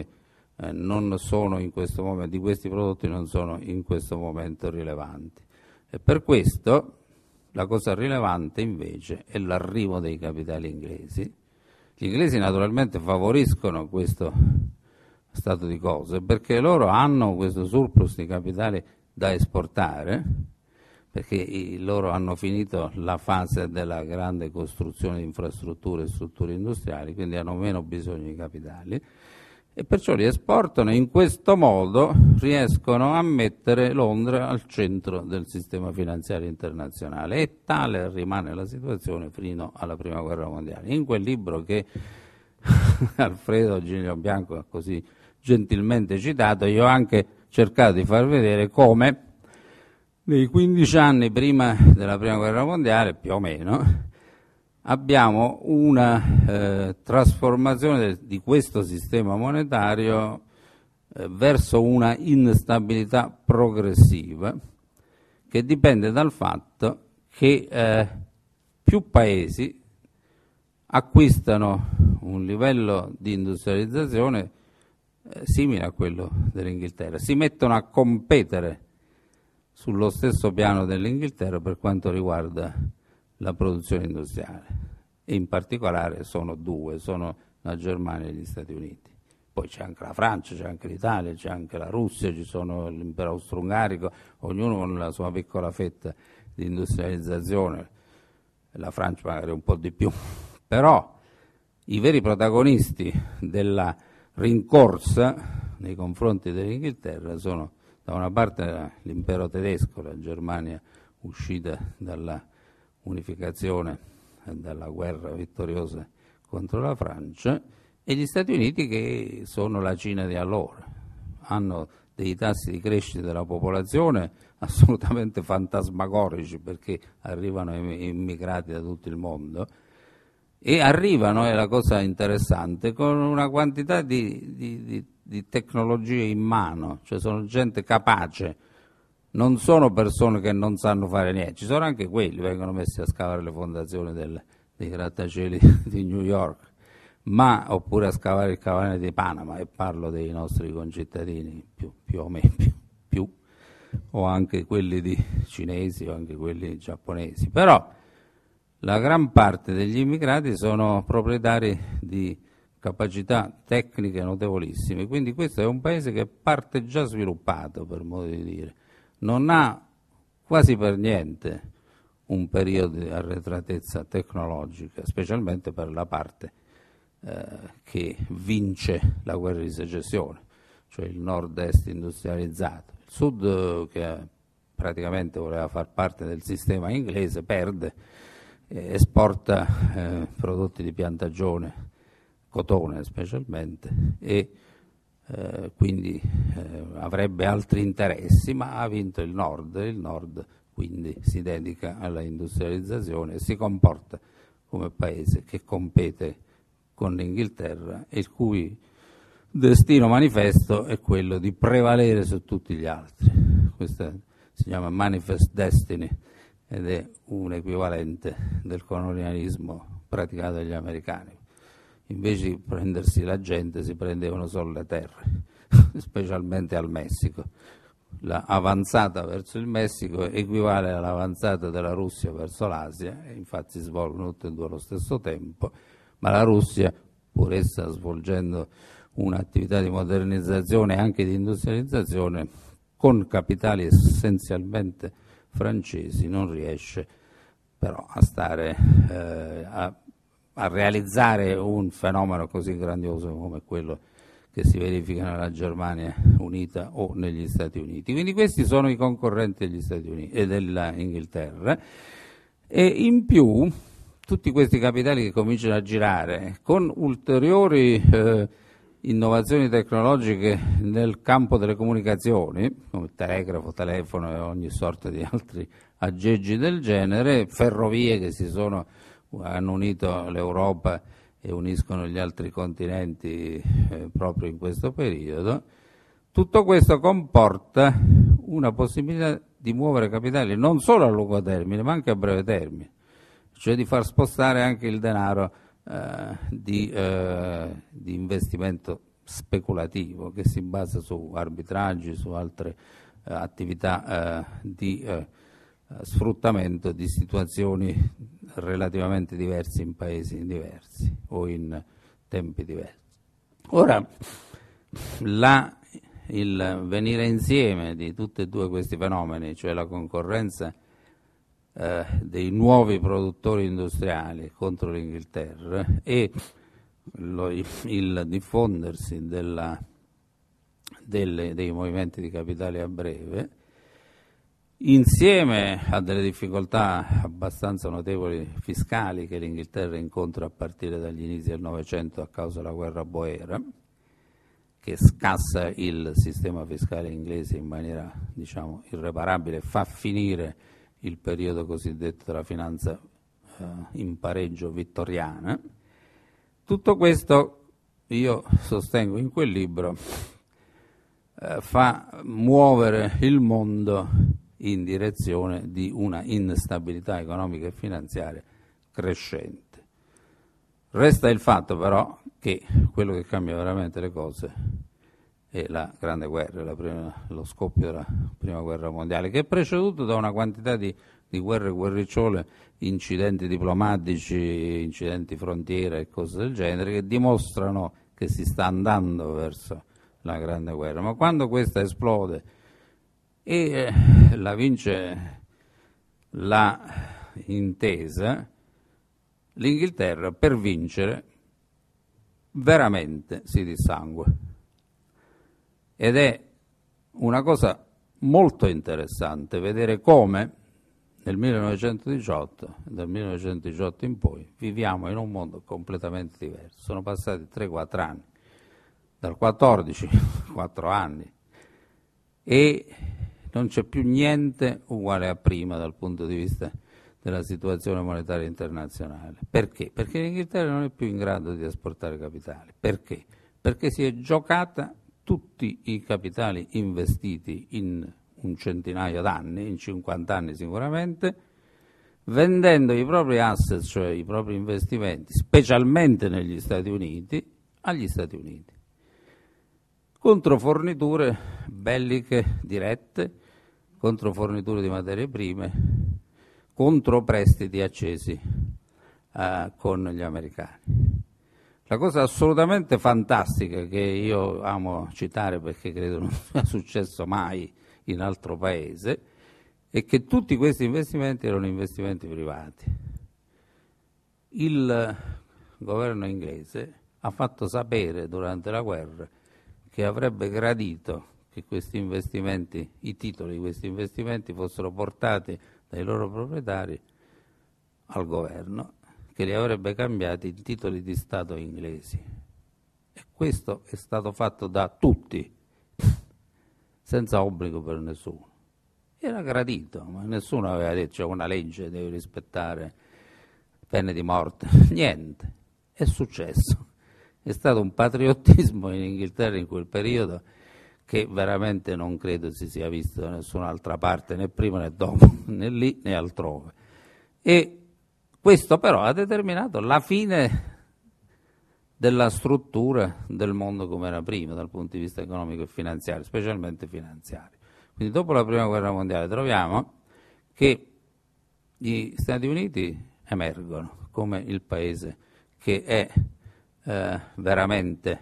eh, momento, di questi prodotti non sono in questo momento rilevanti. E per questo la cosa rilevante invece è l'arrivo dei capitali inglesi, gli inglesi naturalmente favoriscono questo stato di cose perché loro hanno questo surplus di capitale da esportare perché loro hanno finito la fase della grande costruzione di infrastrutture e strutture industriali, quindi hanno meno bisogno di capitali e perciò li esportano e in questo modo riescono a mettere Londra al centro del sistema finanziario internazionale e tale rimane la situazione fino alla prima guerra mondiale. In quel libro che [laughs] Alfredo Giglio Bianco ha così gentilmente citato, io ho anche cercato di far vedere come nei 15 anni prima della prima guerra mondiale, più o meno, abbiamo una eh, trasformazione di questo sistema monetario eh, verso una instabilità progressiva che dipende dal fatto che eh, più paesi acquistano un livello di industrializzazione eh, simile a quello dell'Inghilterra, si mettono a competere sullo stesso piano dell'Inghilterra per quanto riguarda la produzione industriale. E in particolare sono due, sono la Germania e gli Stati Uniti. Poi c'è anche la Francia, c'è anche l'Italia, c'è anche la Russia, ci sono l'impero austro-ungarico, ognuno con la sua piccola fetta di industrializzazione, la Francia magari un po' di più. [laughs] Però i veri protagonisti della rincorsa nei confronti dell'Inghilterra sono da una parte l'impero tedesco, la Germania uscita dalla unificazione della guerra vittoriosa contro la Francia, e gli Stati Uniti che sono la Cina di allora, hanno dei tassi di crescita della popolazione assolutamente fantasmagorici perché arrivano immigrati da tutto il mondo e arrivano, è la cosa interessante, con una quantità di, di, di, di tecnologie in mano, cioè sono gente capace non sono persone che non sanno fare niente, ci sono anche quelli, vengono messi a scavare le fondazioni del, dei grattacieli [laughs] di New York, ma, oppure a scavare il cavale di Panama, e parlo dei nostri concittadini più, più o meno, [laughs] più, più, o anche quelli di cinesi o anche quelli giapponesi. Però la gran parte degli immigrati sono proprietari di capacità tecniche notevolissime, quindi questo è un paese che parte già sviluppato, per modo di dire non ha quasi per niente un periodo di arretratezza tecnologica, specialmente per la parte eh, che vince la guerra di secessione, cioè il nord-est industrializzato. Il sud, eh, che praticamente voleva far parte del sistema inglese, perde, eh, esporta eh, prodotti di piantagione, cotone specialmente, e eh, quindi eh, avrebbe altri interessi, ma ha vinto il nord e il nord quindi si dedica alla industrializzazione e si comporta come paese che compete con l'Inghilterra e il cui destino manifesto è quello di prevalere su tutti gli altri. Questa si chiama manifest destiny ed è un equivalente del colonialismo praticato dagli americani invece di prendersi la gente si prendevano solo le terre, [laughs] specialmente al Messico. L'avanzata verso il Messico equivale all'avanzata della Russia verso l'Asia, infatti si svolgono tutte e due allo stesso tempo, ma la Russia, pur essa svolgendo un'attività di modernizzazione e anche di industrializzazione, con capitali essenzialmente francesi non riesce però a stare eh, a a realizzare un fenomeno così grandioso come quello che si verifica nella Germania unita o negli Stati Uniti. Quindi questi sono i concorrenti degli Stati Uniti e eh, dell'Inghilterra. E in più tutti questi capitali che cominciano a girare con ulteriori eh, innovazioni tecnologiche nel campo delle comunicazioni, come telegrafo, telefono e ogni sorta di altri aggeggi del genere, ferrovie che si sono hanno unito l'Europa e uniscono gli altri continenti eh, proprio in questo periodo, tutto questo comporta una possibilità di muovere capitali non solo a lungo termine ma anche a breve termine, cioè di far spostare anche il denaro eh, di, eh, di, investimento speculativo che si basa su arbitraggi, su altre eh, attività eh, di eh, sfruttamento di situazioni relativamente diversi in paesi diversi o in tempi diversi. Ora, la, il venire insieme di tutti e due questi fenomeni, cioè la concorrenza eh, dei nuovi produttori industriali contro l'Inghilterra e lo, il diffondersi della, delle, dei movimenti di capitale a breve, insieme a delle difficoltà abbastanza notevoli fiscali che l'Inghilterra incontra a partire dagli inizi del Novecento a causa della guerra boera, che scassa il sistema fiscale inglese in maniera diciamo, irreparabile, fa finire il periodo cosiddetto della finanza eh, in pareggio vittoriana. Tutto questo io sostengo in quel libro eh, fa muovere il mondo in direzione di una instabilità economica e finanziaria crescente. Resta il fatto però che quello che cambia veramente le cose è la Grande Guerra, prima, lo scoppio della Prima Guerra Mondiale, che è preceduto da una quantità di, di guerre guerricciole, incidenti diplomatici, incidenti frontiera e cose del genere, che dimostrano che si sta andando verso la Grande Guerra. Ma quando questa esplode e eh, la vince la intesa l'Inghilterra per vincere veramente si dissangue ed è una cosa molto interessante vedere come nel 1918 dal 1918 in poi viviamo in un mondo completamente diverso sono passati 3-4 anni dal 14 4 [laughs] anni e non c'è più niente uguale a prima dal punto di vista della situazione monetaria internazionale. Perché? Perché l'Inghilterra non è più in grado di esportare capitali. Perché? Perché si è giocata tutti i capitali investiti in un centinaio d'anni, in 50 anni sicuramente, vendendo i propri assets, cioè i propri investimenti, specialmente negli Stati Uniti, agli Stati Uniti contro forniture belliche dirette, contro forniture di materie prime, contro prestiti accesi eh, con gli americani. La cosa assolutamente fantastica che io amo citare perché credo non sia successo mai in altro paese è che tutti questi investimenti erano investimenti privati. Il governo inglese ha fatto sapere durante la guerra che avrebbe gradito che questi investimenti, i titoli di questi investimenti fossero portati dai loro proprietari al governo che li avrebbe cambiati in titoli di Stato inglesi. E questo è stato fatto da tutti, senza obbligo per nessuno. Era gradito, ma nessuno aveva detto c'è una legge, devi rispettare pene di morte, [laughs] niente. È successo. È stato un patriottismo in Inghilterra in quel periodo che veramente non credo si sia visto da nessun'altra parte, né prima né dopo, [laughs] né lì né altrove. E questo però ha determinato la fine della struttura del mondo come era prima dal punto di vista economico e finanziario, specialmente finanziario. Quindi dopo la Prima Guerra Mondiale troviamo che gli Stati Uniti emergono come il paese che è eh, veramente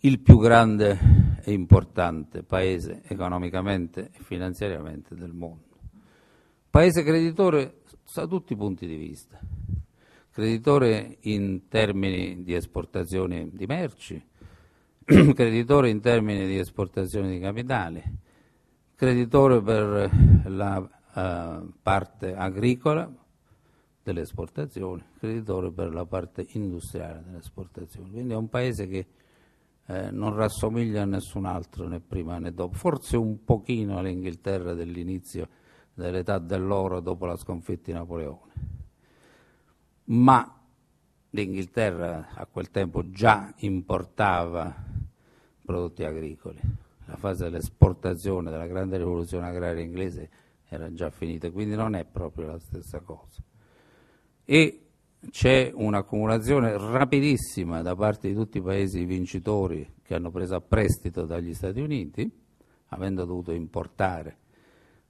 il più grande e importante paese economicamente e finanziariamente del mondo. Paese creditore da tutti i punti di vista, creditore in termini di esportazione di merci, [clears throat] creditore in termini di esportazione di capitali, creditore per la eh, parte agricola, delle esportazioni, creditore per la parte industriale delle esportazioni. Quindi è un paese che eh, non rassomiglia a nessun altro né prima né dopo, forse un pochino all'Inghilterra dell'inizio dell'età dell'oro dopo la sconfitta di Napoleone. Ma l'Inghilterra a quel tempo già importava prodotti agricoli. La fase dell'esportazione della grande rivoluzione agraria inglese era già finita, quindi non è proprio la stessa cosa e c'è un'accumulazione rapidissima da parte di tutti i paesi vincitori che hanno preso a prestito dagli Stati Uniti, avendo dovuto importare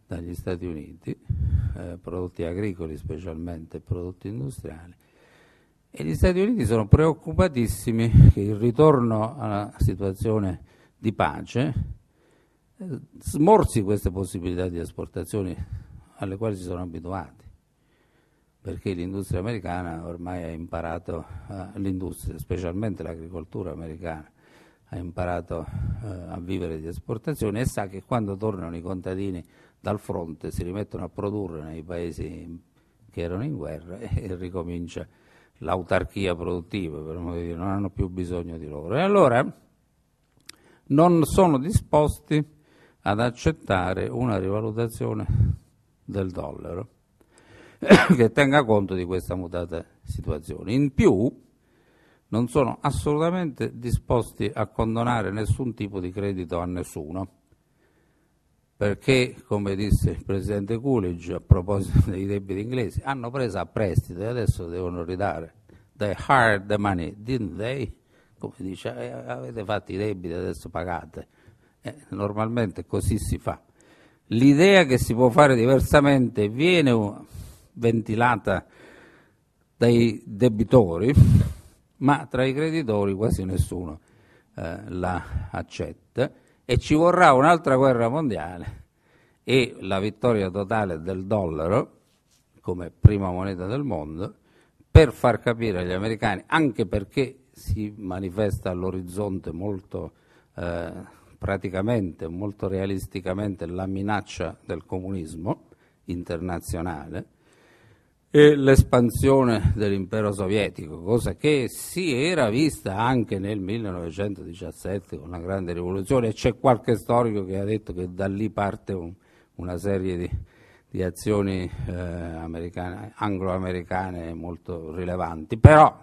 dagli Stati Uniti eh, prodotti agricoli specialmente, prodotti industriali. E gli Stati Uniti sono preoccupatissimi che il ritorno alla situazione di pace eh, smorzi queste possibilità di esportazioni alle quali si sono abituati perché l'industria americana ormai ha imparato, eh, l'industria, specialmente l'agricoltura americana, ha imparato eh, a vivere di esportazioni e sa che quando tornano i contadini dal fronte si rimettono a produrre nei paesi che erano in guerra [laughs] e ricomincia l'autarchia produttiva, per modo di dire, non hanno più bisogno di loro. E allora non sono disposti ad accettare una rivalutazione del dollaro [coughs] che tenga conto di questa mutata situazione. In più non sono assolutamente disposti a condonare nessun tipo di credito a nessuno, perché, come disse il Presidente Coolidge a proposito [laughs] dei debiti inglesi, hanno preso a prestito e adesso devono ridare. They hired the money, didn't they? Come dice, eh, avete fatto i debiti, adesso pagate. Eh, normalmente così si fa. L'idea che si può fare diversamente viene ventilata dai debitori, [laughs] ma tra i creditori quasi nessuno eh, la accetta e ci vorrà un'altra guerra mondiale e la vittoria totale del dollaro come prima moneta del mondo per far capire agli americani, anche perché si manifesta all'orizzonte molto eh, praticamente, molto realisticamente la minaccia del comunismo internazionale, e l'espansione dell'impero sovietico, cosa che si era vista anche nel 1917 con la grande rivoluzione. C'è qualche storico che ha detto che da lì parte un, una serie di, di azioni eh, anglo-americane molto rilevanti, però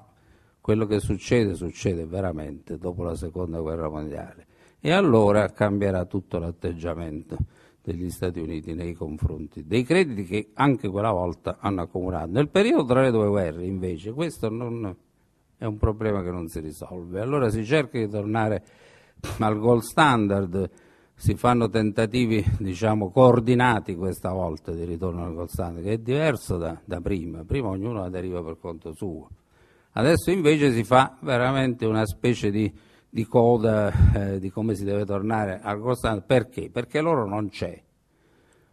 quello che succede succede veramente dopo la seconda guerra mondiale e allora cambierà tutto l'atteggiamento degli Stati Uniti nei confronti dei crediti che anche quella volta hanno accumulato. Nel periodo tra le due guerre invece questo non è un problema che non si risolve. Allora si cerca di tornare al gold standard, si fanno tentativi diciamo, coordinati questa volta di ritorno al gold standard, che è diverso da, da prima, prima ognuno la deriva per conto suo. Adesso invece si fa veramente una specie di di coda eh, di come si deve tornare al costante. Perché? Perché l'oro non c'è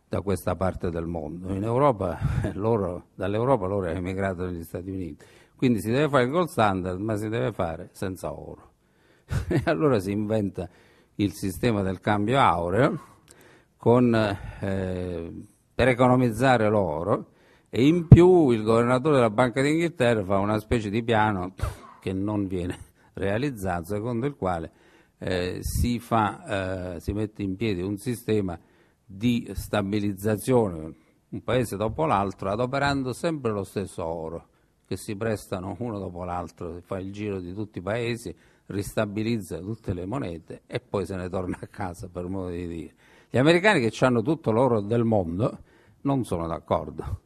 da questa parte del mondo. In Europa, eh, loro, dall'Europa l'oro è emigrato negli Stati Uniti. Quindi si deve fare il gold standard, ma si deve fare senza oro. [laughs] e allora si inventa il sistema del cambio aureo con, eh, per economizzare l'oro e in più il governatore della Banca d'Inghilterra fa una specie di piano che non viene realizzato secondo il quale eh, si, fa, eh, si, mette in piedi un sistema di stabilizzazione un paese dopo l'altro adoperando sempre lo stesso oro che si prestano uno dopo l'altro, si fa il giro di tutti i paesi, ristabilizza tutte le monete e poi se ne torna a casa per modo di dire. Gli americani che hanno tutto l'oro del mondo non sono d'accordo,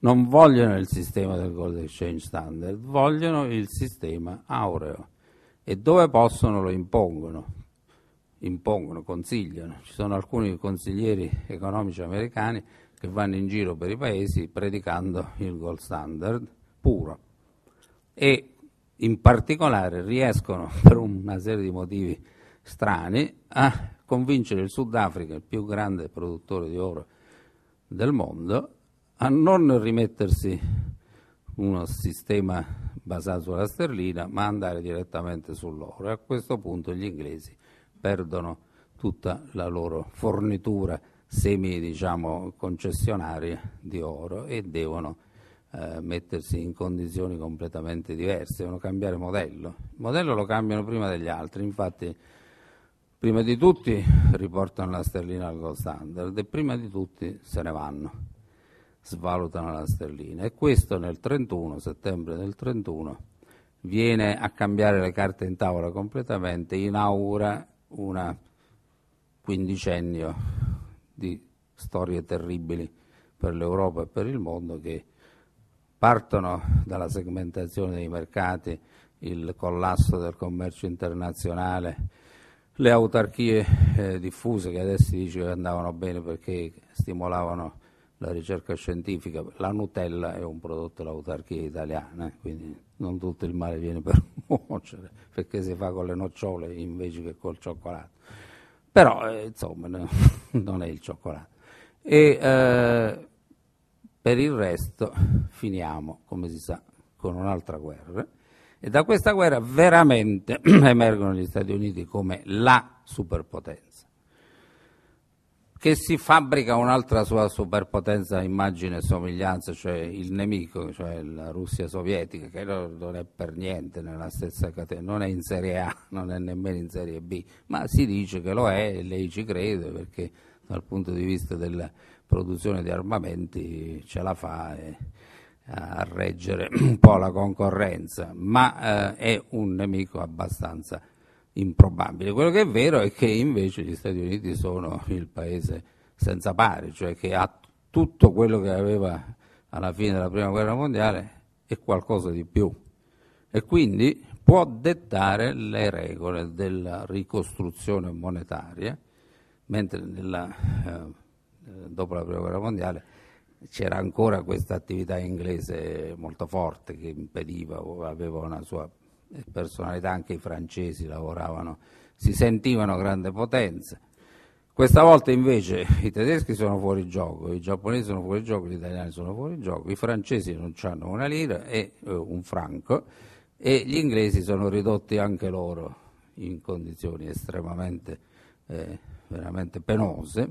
non vogliono il sistema del gold exchange standard, vogliono il sistema aureo e dove possono lo impongono, impongono, consigliano. Ci sono alcuni consiglieri economici americani che vanno in giro per i paesi predicando il gold standard puro e in particolare riescono [laughs] per una serie di motivi strani a convincere il Sudafrica, il più grande produttore di oro del mondo, a non rimettersi uno sistema basato sulla sterlina, ma andare direttamente sull'oro. E a questo punto gli inglesi perdono tutta la loro fornitura semi diciamo concessionaria di oro e devono eh, mettersi in condizioni completamente diverse, devono cambiare modello. Il modello lo cambiano prima degli altri, infatti prima di tutti riportano la sterlina al gold standard e prima di tutti se ne vanno svalutano la sterlina e questo nel 31, settembre del 31 viene a cambiare le carte in tavola completamente, inaugura un quindicennio di storie terribili per l'Europa e per il mondo che partono dalla segmentazione dei mercati, il collasso del commercio internazionale, le autarchie eh, diffuse che adesso si dice che andavano bene perché stimolavano la ricerca scientifica. La Nutella è un prodotto dell'autarchia italiana, eh, quindi non tutto il male viene per [laughs] nuocere, perché si fa con le nocciole invece che col cioccolato. Però, eh, insomma, no, [laughs] non è il cioccolato. E eh, per il resto finiamo, come si sa, con un'altra guerra. E da questa guerra veramente [clears throat] emergono gli Stati Uniti come la superpotenza che si fabbrica un'altra sua superpotenza immagine e somiglianza, cioè il nemico, cioè la Russia sovietica, che non è per niente nella stessa catena, non è in Serie A, [laughs] non è nemmeno in Serie B, ma si dice che lo è e lei ci crede perché dal punto di vista della produzione di armamenti ce la fa eh, a reggere [clears throat] un po' la concorrenza, ma eh, è un nemico abbastanza improbabile. Quello che è vero è che invece gli Stati Uniti sono il paese senza pari, cioè che ha tutto quello che aveva alla fine della Prima Guerra Mondiale e qualcosa di più. E quindi può dettare le regole della ricostruzione monetaria, mentre nella, eh, dopo la Prima Guerra Mondiale c'era ancora questa attività inglese molto forte che impediva, aveva una sua personalità, anche i francesi lavoravano, si sentivano grande potenza. Questa volta invece i tedeschi sono fuori gioco, i giapponesi sono fuori gioco, gli italiani sono fuori gioco, i francesi non hanno una lira e eh, un franco e gli inglesi sono ridotti anche loro in condizioni estremamente eh, veramente penose.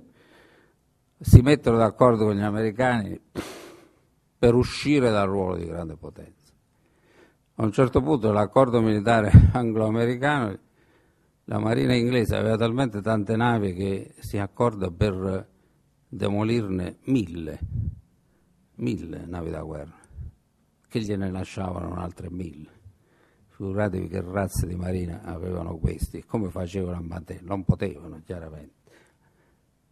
Si mettono d'accordo con gli americani per uscire dal ruolo di grande potenza. A un certo punto l'accordo militare [laughs] anglo-americano, la marina inglese aveva talmente tante navi che si accorda per demolirne mille, mille navi da guerra, che gliene lasciavano altre mille. Figuratevi che razze di marina avevano questi, come facevano a mantenere, non potevano chiaramente.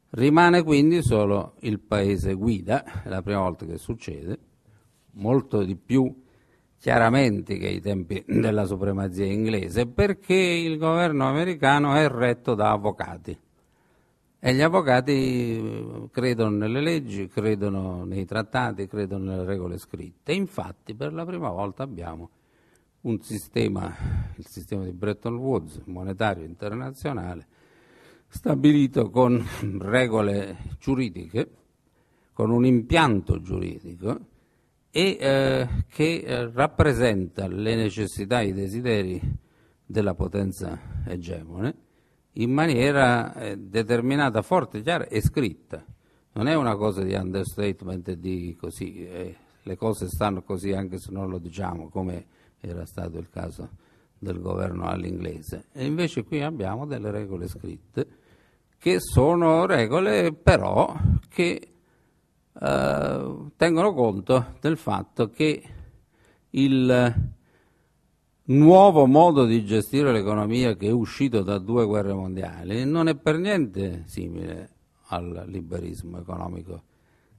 Rimane quindi solo il paese guida, è la prima volta che succede, molto di più chiaramente che ai tempi [clears throat] della supremazia inglese, perché il governo americano è retto da avvocati. E gli avvocati eh, credono nelle leggi, credono nei trattati, credono nelle regole scritte. Infatti per la prima volta abbiamo un sistema, il sistema di Bretton Woods, monetario internazionale, stabilito con [clears throat] regole giuridiche, con un impianto giuridico e eh, che eh, rappresenta le necessità e i desideri della potenza egemone in maniera eh, determinata, forte, chiara e scritta. Non è una cosa di understatement di così, eh, le cose stanno così anche se non lo diciamo, come era stato il caso del governo all'inglese. E invece qui abbiamo delle regole scritte che sono regole però che eh, tengono conto del fatto che il nuovo modo di gestire l'economia che è uscito da due guerre mondiali non è per niente simile al liberismo economico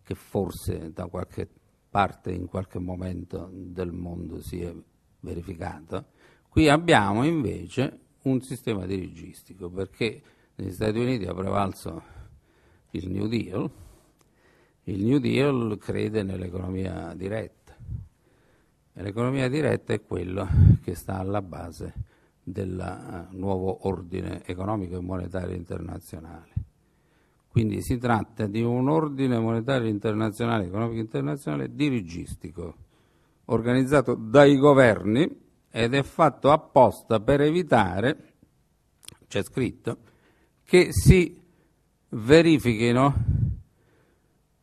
che forse da qualche parte in qualche momento del mondo si è verificato. Qui abbiamo invece un sistema dirigistico perché negli Stati Uniti ha prevalso il New Deal, il New Deal crede nell'economia diretta e l'economia diretta è quello che sta alla base del eh, nuovo ordine economico e monetario internazionale. Quindi si tratta di un ordine monetario internazionale, economico internazionale dirigistico, organizzato dai governi ed è fatto apposta per evitare, c'è scritto, che si verifichino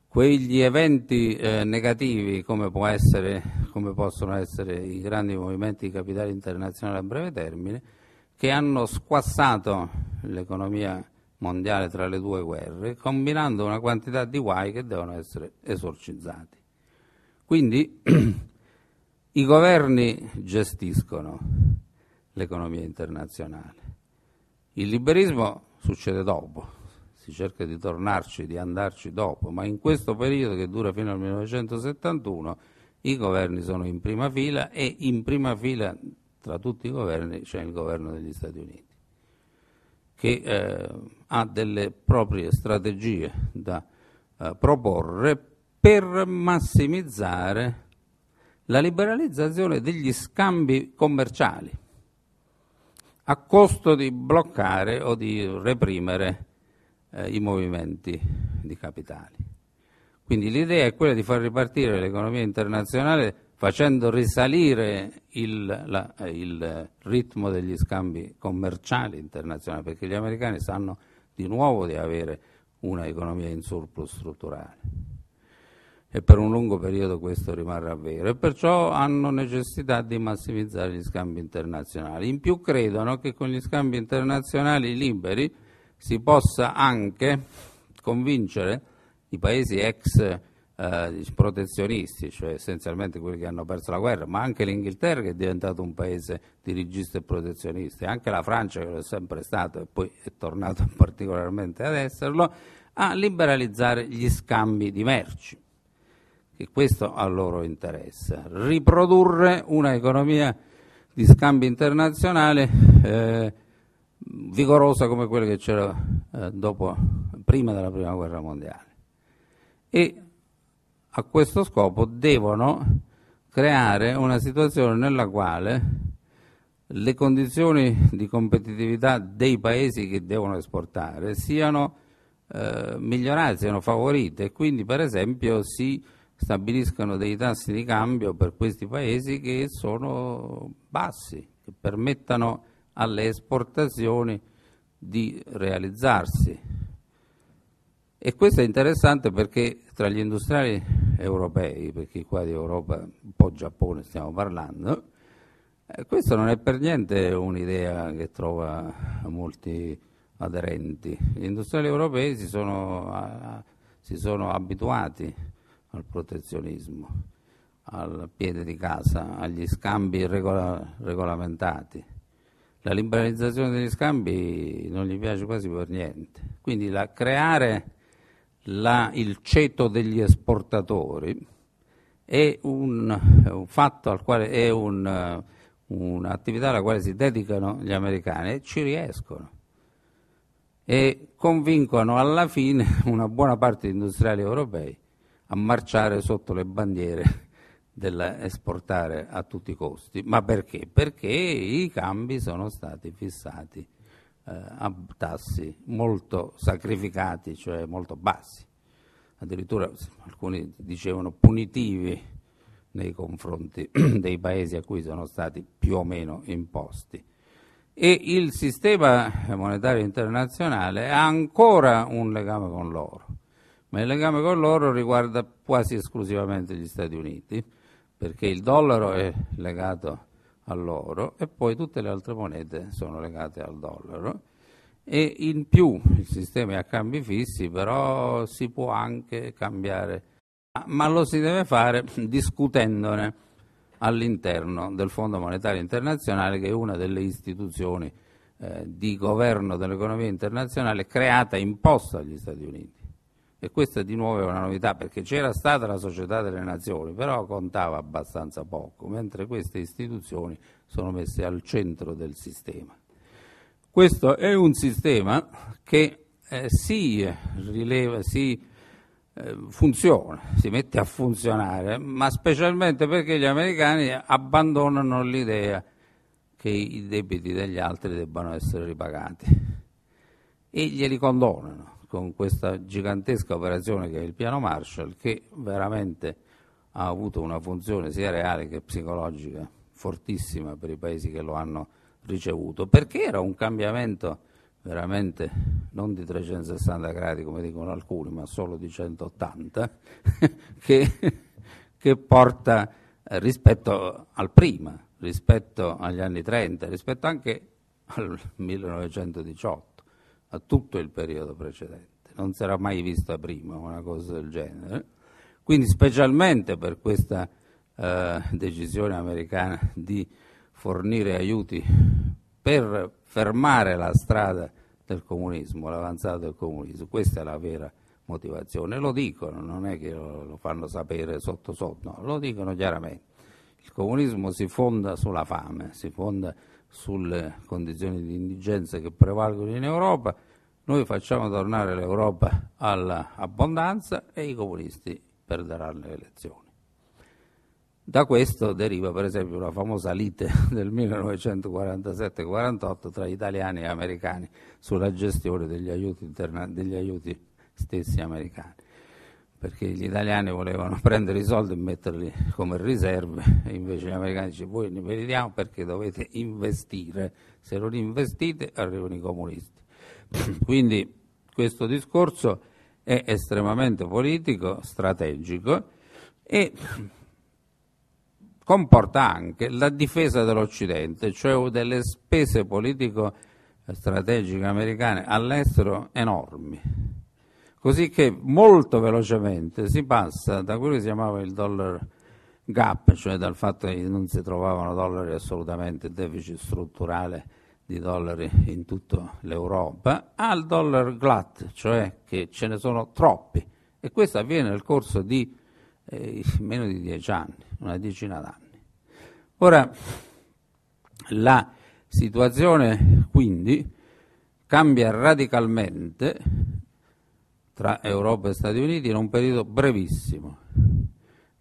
quegli eventi eh, negativi come, essere, come, possono essere i grandi movimenti di capitale internazionale a breve termine che hanno squassato l'economia mondiale tra le due guerre combinando una quantità di guai che devono essere esorcizzati. Quindi [clears throat] i governi gestiscono l'economia internazionale, il liberismo succede dopo, si cerca di tornarci, di andarci dopo, ma in questo periodo che dura fino al 1971 i governi sono in prima fila e in prima fila tra tutti i governi c'è il governo degli Stati Uniti che eh, ha delle proprie strategie da eh, proporre per massimizzare la liberalizzazione degli scambi commerciali a costo di bloccare o di reprimere eh, i movimenti di capitali. Quindi l'idea è quella di far ripartire l'economia internazionale facendo risalire il, la, eh, il ritmo degli scambi commerciali internazionali, perché gli americani sanno di nuovo di avere una economia in surplus strutturale. E per un lungo periodo questo rimarrà vero e perciò hanno necessità di massimizzare gli scambi internazionali. In più credono che con gli scambi internazionali liberi si possa anche convincere i paesi ex eh, protezionisti, cioè essenzialmente quelli che hanno perso la guerra, ma anche l'Inghilterra che è diventato un paese dirigista e protezionista, e anche la Francia che lo è sempre stato e poi è tornato [laughs] particolarmente ad esserlo, a liberalizzare gli scambi di merci, che questo a loro interessa. Riprodurre un'economia di scambio internazionale. eh, vigorosa come quella che c'era eh, dopo, prima della Prima Guerra Mondiale. E a questo scopo devono creare una situazione nella quale le condizioni di competitività dei paesi che devono esportare siano eh, migliorate, siano favorite e quindi per esempio si stabiliscano dei tassi di cambio per questi paesi che sono bassi, che permettano alle esportazioni di realizzarsi. E questo è interessante perché tra gli industriali europei, perché qua di Europa, un po' Giappone stiamo parlando, eh, questa non è per niente un'idea che trova molti aderenti. Gli industriali europei si sono, si sono abituati al protezionismo, al piede di casa, agli scambi regola, regolamentati la liberalizzazione degli scambi non gli piace quasi per niente. Quindi la, creare la, il ceto degli esportatori è un, un fatto al quale è un, un'attività alla quale si dedicano gli americani e ci riescono e convincono alla fine una buona parte degli industriali europei a marciare sotto le bandiere dell'esportare a tutti i costi. Ma perché? Perché i cambi sono stati fissati eh, a tassi molto sacrificati, cioè molto bassi, addirittura alcuni dicevano punitivi nei confronti [clears throat] dei paesi a cui sono stati più o meno imposti. E il sistema monetario internazionale ha ancora un legame con l'oro, ma il legame con l'oro riguarda quasi esclusivamente gli Stati Uniti perché il dollaro è legato all'oro e poi tutte le altre monete sono legate al dollaro e in più il sistema è a cambi fissi, però si può anche cambiare, ma lo si deve fare [clears throat] discutendone all'interno del Fondo Monetario Internazionale che è una delle istituzioni eh, di governo dell'economia internazionale creata e imposta agli Stati Uniti. E questa di nuovo è una novità perché c'era stata la Società delle Nazioni, però contava abbastanza poco, mentre queste istituzioni sono messe al centro del sistema. Questo è un sistema che eh, si, eh, rileva, si eh, funziona, si mette a funzionare, ma specialmente perché gli americani abbandonano l'idea che i debiti degli altri debbano essere ripagati e glieli condonano con questa gigantesca operazione che è il piano Marshall, che veramente ha avuto una funzione sia reale che psicologica fortissima per i paesi che lo hanno ricevuto, perché era un cambiamento veramente non di 360 gradi come dicono alcuni, ma solo di 180, [laughs] che, che porta eh, rispetto al prima, rispetto agli anni 30, rispetto anche al 1918 a tutto il periodo precedente, non si era mai vista prima una cosa del genere, quindi specialmente per questa eh, decisione americana di fornire aiuti per fermare la strada del comunismo, l'avanzata del comunismo, questa è la vera motivazione, lo dicono, non è che lo, fanno sapere sotto sotto, no, lo dicono chiaramente. Il comunismo si fonda sulla fame, si fonda sulla sulle condizioni di indigenza che prevalgono in Europa, noi facciamo tornare l'Europa all'abbondanza e i comunisti perderanno le elezioni. Da questo deriva per esempio la famosa lite [laughs] del 1947-48 tra italiani e americani sulla gestione degli aiuti, interna- degli aiuti stessi americani perché gli italiani volevano [laughs] prendere i soldi e metterli come riserve, invece gli americani dicono voi ne vediamo perché dovete investire, se non investite arrivano i comunisti. [clears throat] Quindi questo discorso è estremamente politico, strategico e comporta anche la difesa dell'Occidente, cioè delle spese politico-strategiche americane all'estero enormi Così che molto velocemente si passa da quello che si chiamava il dollar gap, cioè dal fatto che non si trovavano dollari assolutamente, deficit strutturale di dollari in tutta l'Europa, al dollar glut, cioè che ce ne sono troppi. E questo avviene nel corso di eh, meno di dieci anni, una decina d'anni. Ora, la situazione quindi cambia radicalmente tra eh. Europa e Stati Uniti in un periodo brevissimo,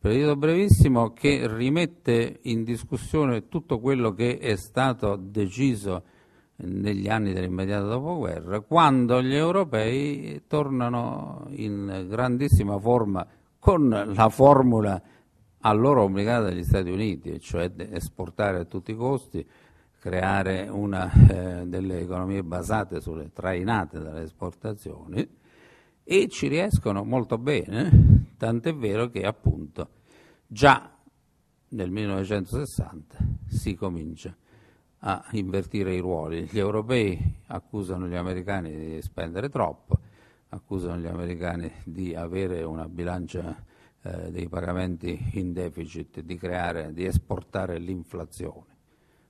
periodo brevissimo che rimette in discussione tutto quello che è stato deciso negli anni dell'immediato dopoguerra, quando gli europei tornano in grandissima forma con la formula a loro obbligata dagli Stati Uniti, cioè esportare a tutti i costi, creare una, eh, delle economie basate sulle trainate dalle esportazioni, e ci riescono molto bene, tant'è vero che appunto già nel 1960 si comincia a invertire i ruoli. Gli europei accusano gli americani di spendere troppo, accusano gli americani di avere una bilancia eh, dei pagamenti in deficit, di, creare, di esportare l'inflazione,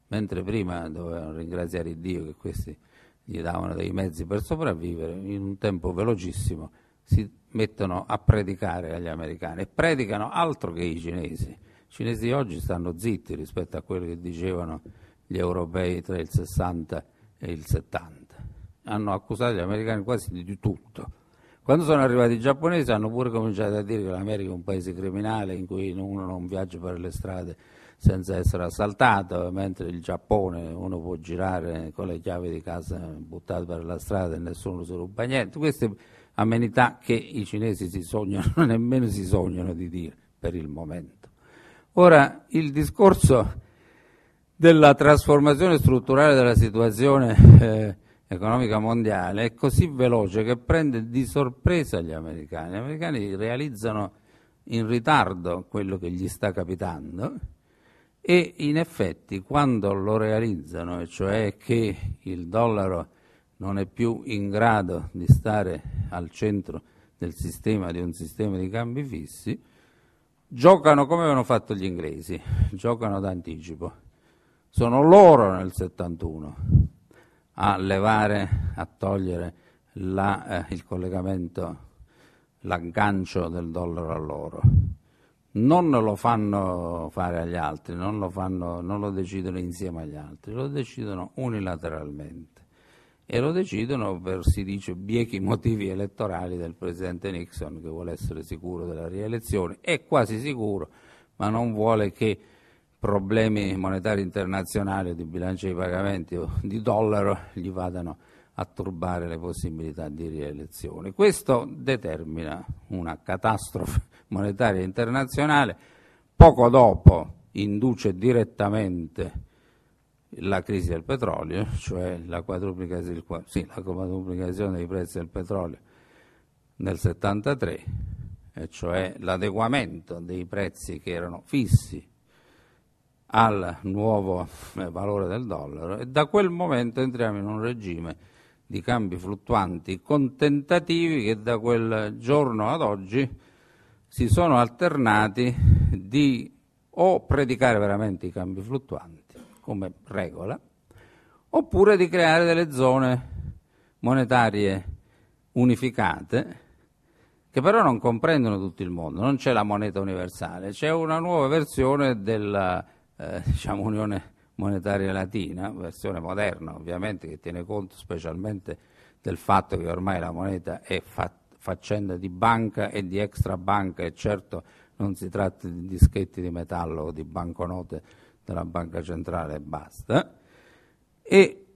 mentre prima dovevano ringraziare Dio che questi gli davano dei mezzi per sopravvivere, in un tempo velocissimo si mettono a predicare agli americani e predicano altro che i cinesi. I cinesi oggi stanno zitti rispetto a quello che dicevano gli europei tra il 60 e il 70. Hanno accusato gli americani quasi di tutto. Quando sono arrivati i giapponesi hanno pure cominciato a dire che l'America è un paese criminale in cui uno non viaggia per le strade senza essere assaltato, mentre il Giappone uno può girare con le chiavi di casa buttate per la strada e nessuno si ruba niente. Queste amenità che i cinesi si sognano, [laughs] nemmeno si sognano di dire per il momento. Ora, il discorso della trasformazione strutturale della situazione eh, economica mondiale è così veloce che prende di sorpresa gli americani. Gli americani realizzano in ritardo quello che gli sta capitando e in effetti quando lo realizzano, e cioè che il dollaro non è più in grado di stare al centro del sistema, di un sistema di cambi fissi, giocano come avevano fatto gli inglesi, giocano d'anticipo. Sono loro nel 71 a levare, a togliere la, eh, il collegamento, l'aggancio del dollaro all'oro non lo fanno fare agli altri, non lo, fanno, non lo decidono insieme agli altri, lo decidono unilateralmente e lo decidono per, si dice, biechi motivi elettorali del presidente Nixon che vuole essere sicuro della rielezione, è quasi sicuro, ma non vuole che problemi monetari internazionali di bilancia di pagamenti o di dollaro gli vadano a turbare le possibilità di rielezione. Questo determina una catastrofe monetaria internazionale, poco dopo induce direttamente la crisi del petrolio, cioè la quadruplicazione, sì, la quadruplicazione dei prezzi del petrolio nel 73, e cioè l'adeguamento dei prezzi che erano fissi al nuovo eh, valore del dollaro e da quel momento entriamo in un regime di cambi fluttuanti con tentativi che da quel giorno ad oggi si sono alternati di o predicare veramente i cambi fluttuanti come regola, oppure di creare delle zone monetarie unificate che però non comprendono tutto il mondo, non c'è la moneta universale, c'è una nuova versione della eh, diciamo, Unione Monetaria Latina, versione moderna ovviamente, che tiene conto specialmente del fatto che ormai la moneta è fatta faccende di banca e di extra banca e certo non si tratta di dischetti di metallo o di banconote della banca centrale e basta. E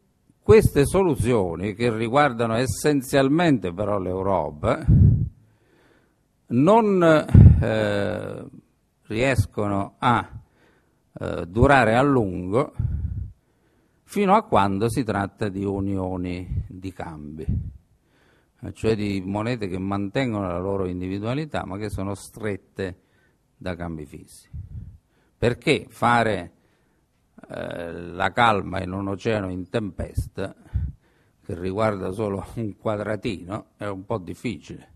queste soluzioni che riguardano essenzialmente però l'Europa non eh, riescono a eh, durare a lungo fino a quando si tratta di unioni di cambi. Eh, cioè di monete che mantengono la loro individualità ma che sono strette da cambi fissi. Perché fare eh, la calma in un oceano in tempesta che riguarda solo un quadratino è un po' difficile.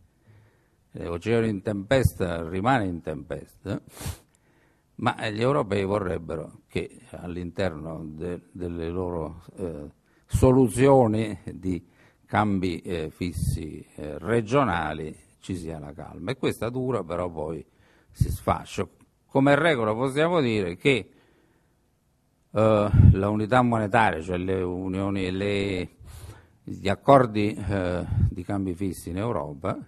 L'oceano eh, in tempesta rimane in tempesta, eh. ma gli europei vorrebbero che all'interno de, delle loro eh, soluzioni di cambi eh, fissi eh, regionali ci sia la calma e questa dura però poi si sfascia. Come regola possiamo dire che eh, la unità monetaria, cioè le unioni, le, gli accordi eh, di cambi fissi in Europa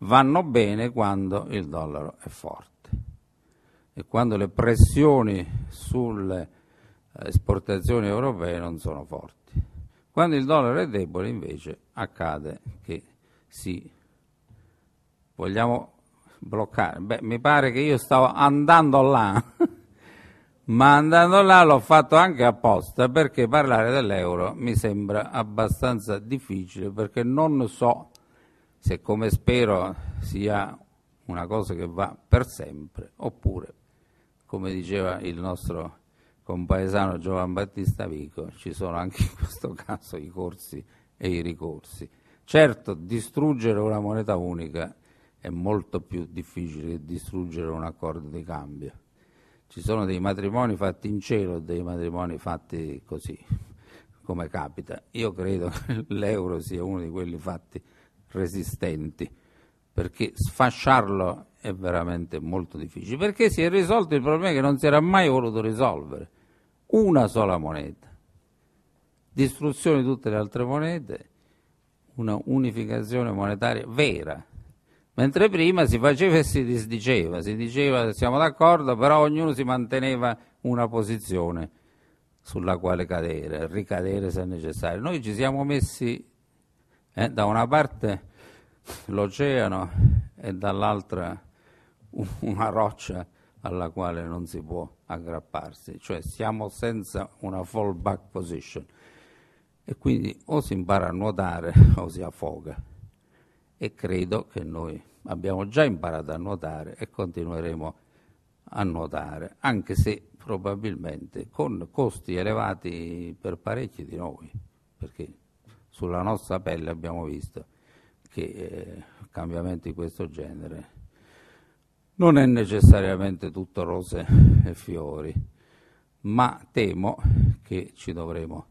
vanno bene quando il dollaro è forte e quando le pressioni sulle eh, esportazioni europee non sono forti. Quando il dollaro è debole invece accade che si vogliamo bloccare. Beh, mi pare che io stavo andando là, [laughs] ma andando là l'ho fatto anche apposta perché parlare dell'euro mi sembra abbastanza difficile perché non so se come spero sia una cosa che va per sempre oppure come diceva il nostro compaesano Giovan Battista Vico, ci sono anche in questo caso i corsi e i ricorsi. Certo, distruggere una moneta unica è molto più difficile che distruggere un accordo di cambio. Ci sono dei matrimoni fatti in cielo, e dei matrimoni fatti così, come capita. Io credo [laughs] che l'euro sia uno di quelli fatti resistenti, perché sfasciarlo è veramente molto difficile, perché si è risolto il problema che non si era mai voluto risolvere una sola moneta, distruzione di tutte le altre monete, una unificazione monetaria vera. Mentre prima si faceva e si disdiceva, si diceva siamo d'accordo, però ognuno si manteneva una posizione sulla quale cadere, ricadere se necessario. Noi ci siamo messi eh, da una parte l'oceano e dall'altra [laughs] una roccia alla quale non si può aggrapparsi, cioè siamo senza una fallback position e quindi o si impara a nuotare [laughs] o si affoga e credo che noi abbiamo già imparato a nuotare e continueremo a nuotare anche se probabilmente con costi elevati per parecchi di noi perché sulla nostra pelle abbiamo visto che eh, cambiamenti di questo genere non è necessariamente tutto rose e fiori, ma temo che ci dovremo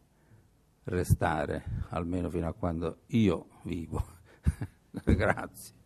restare, almeno fino a quando io vivo. [laughs] Grazie.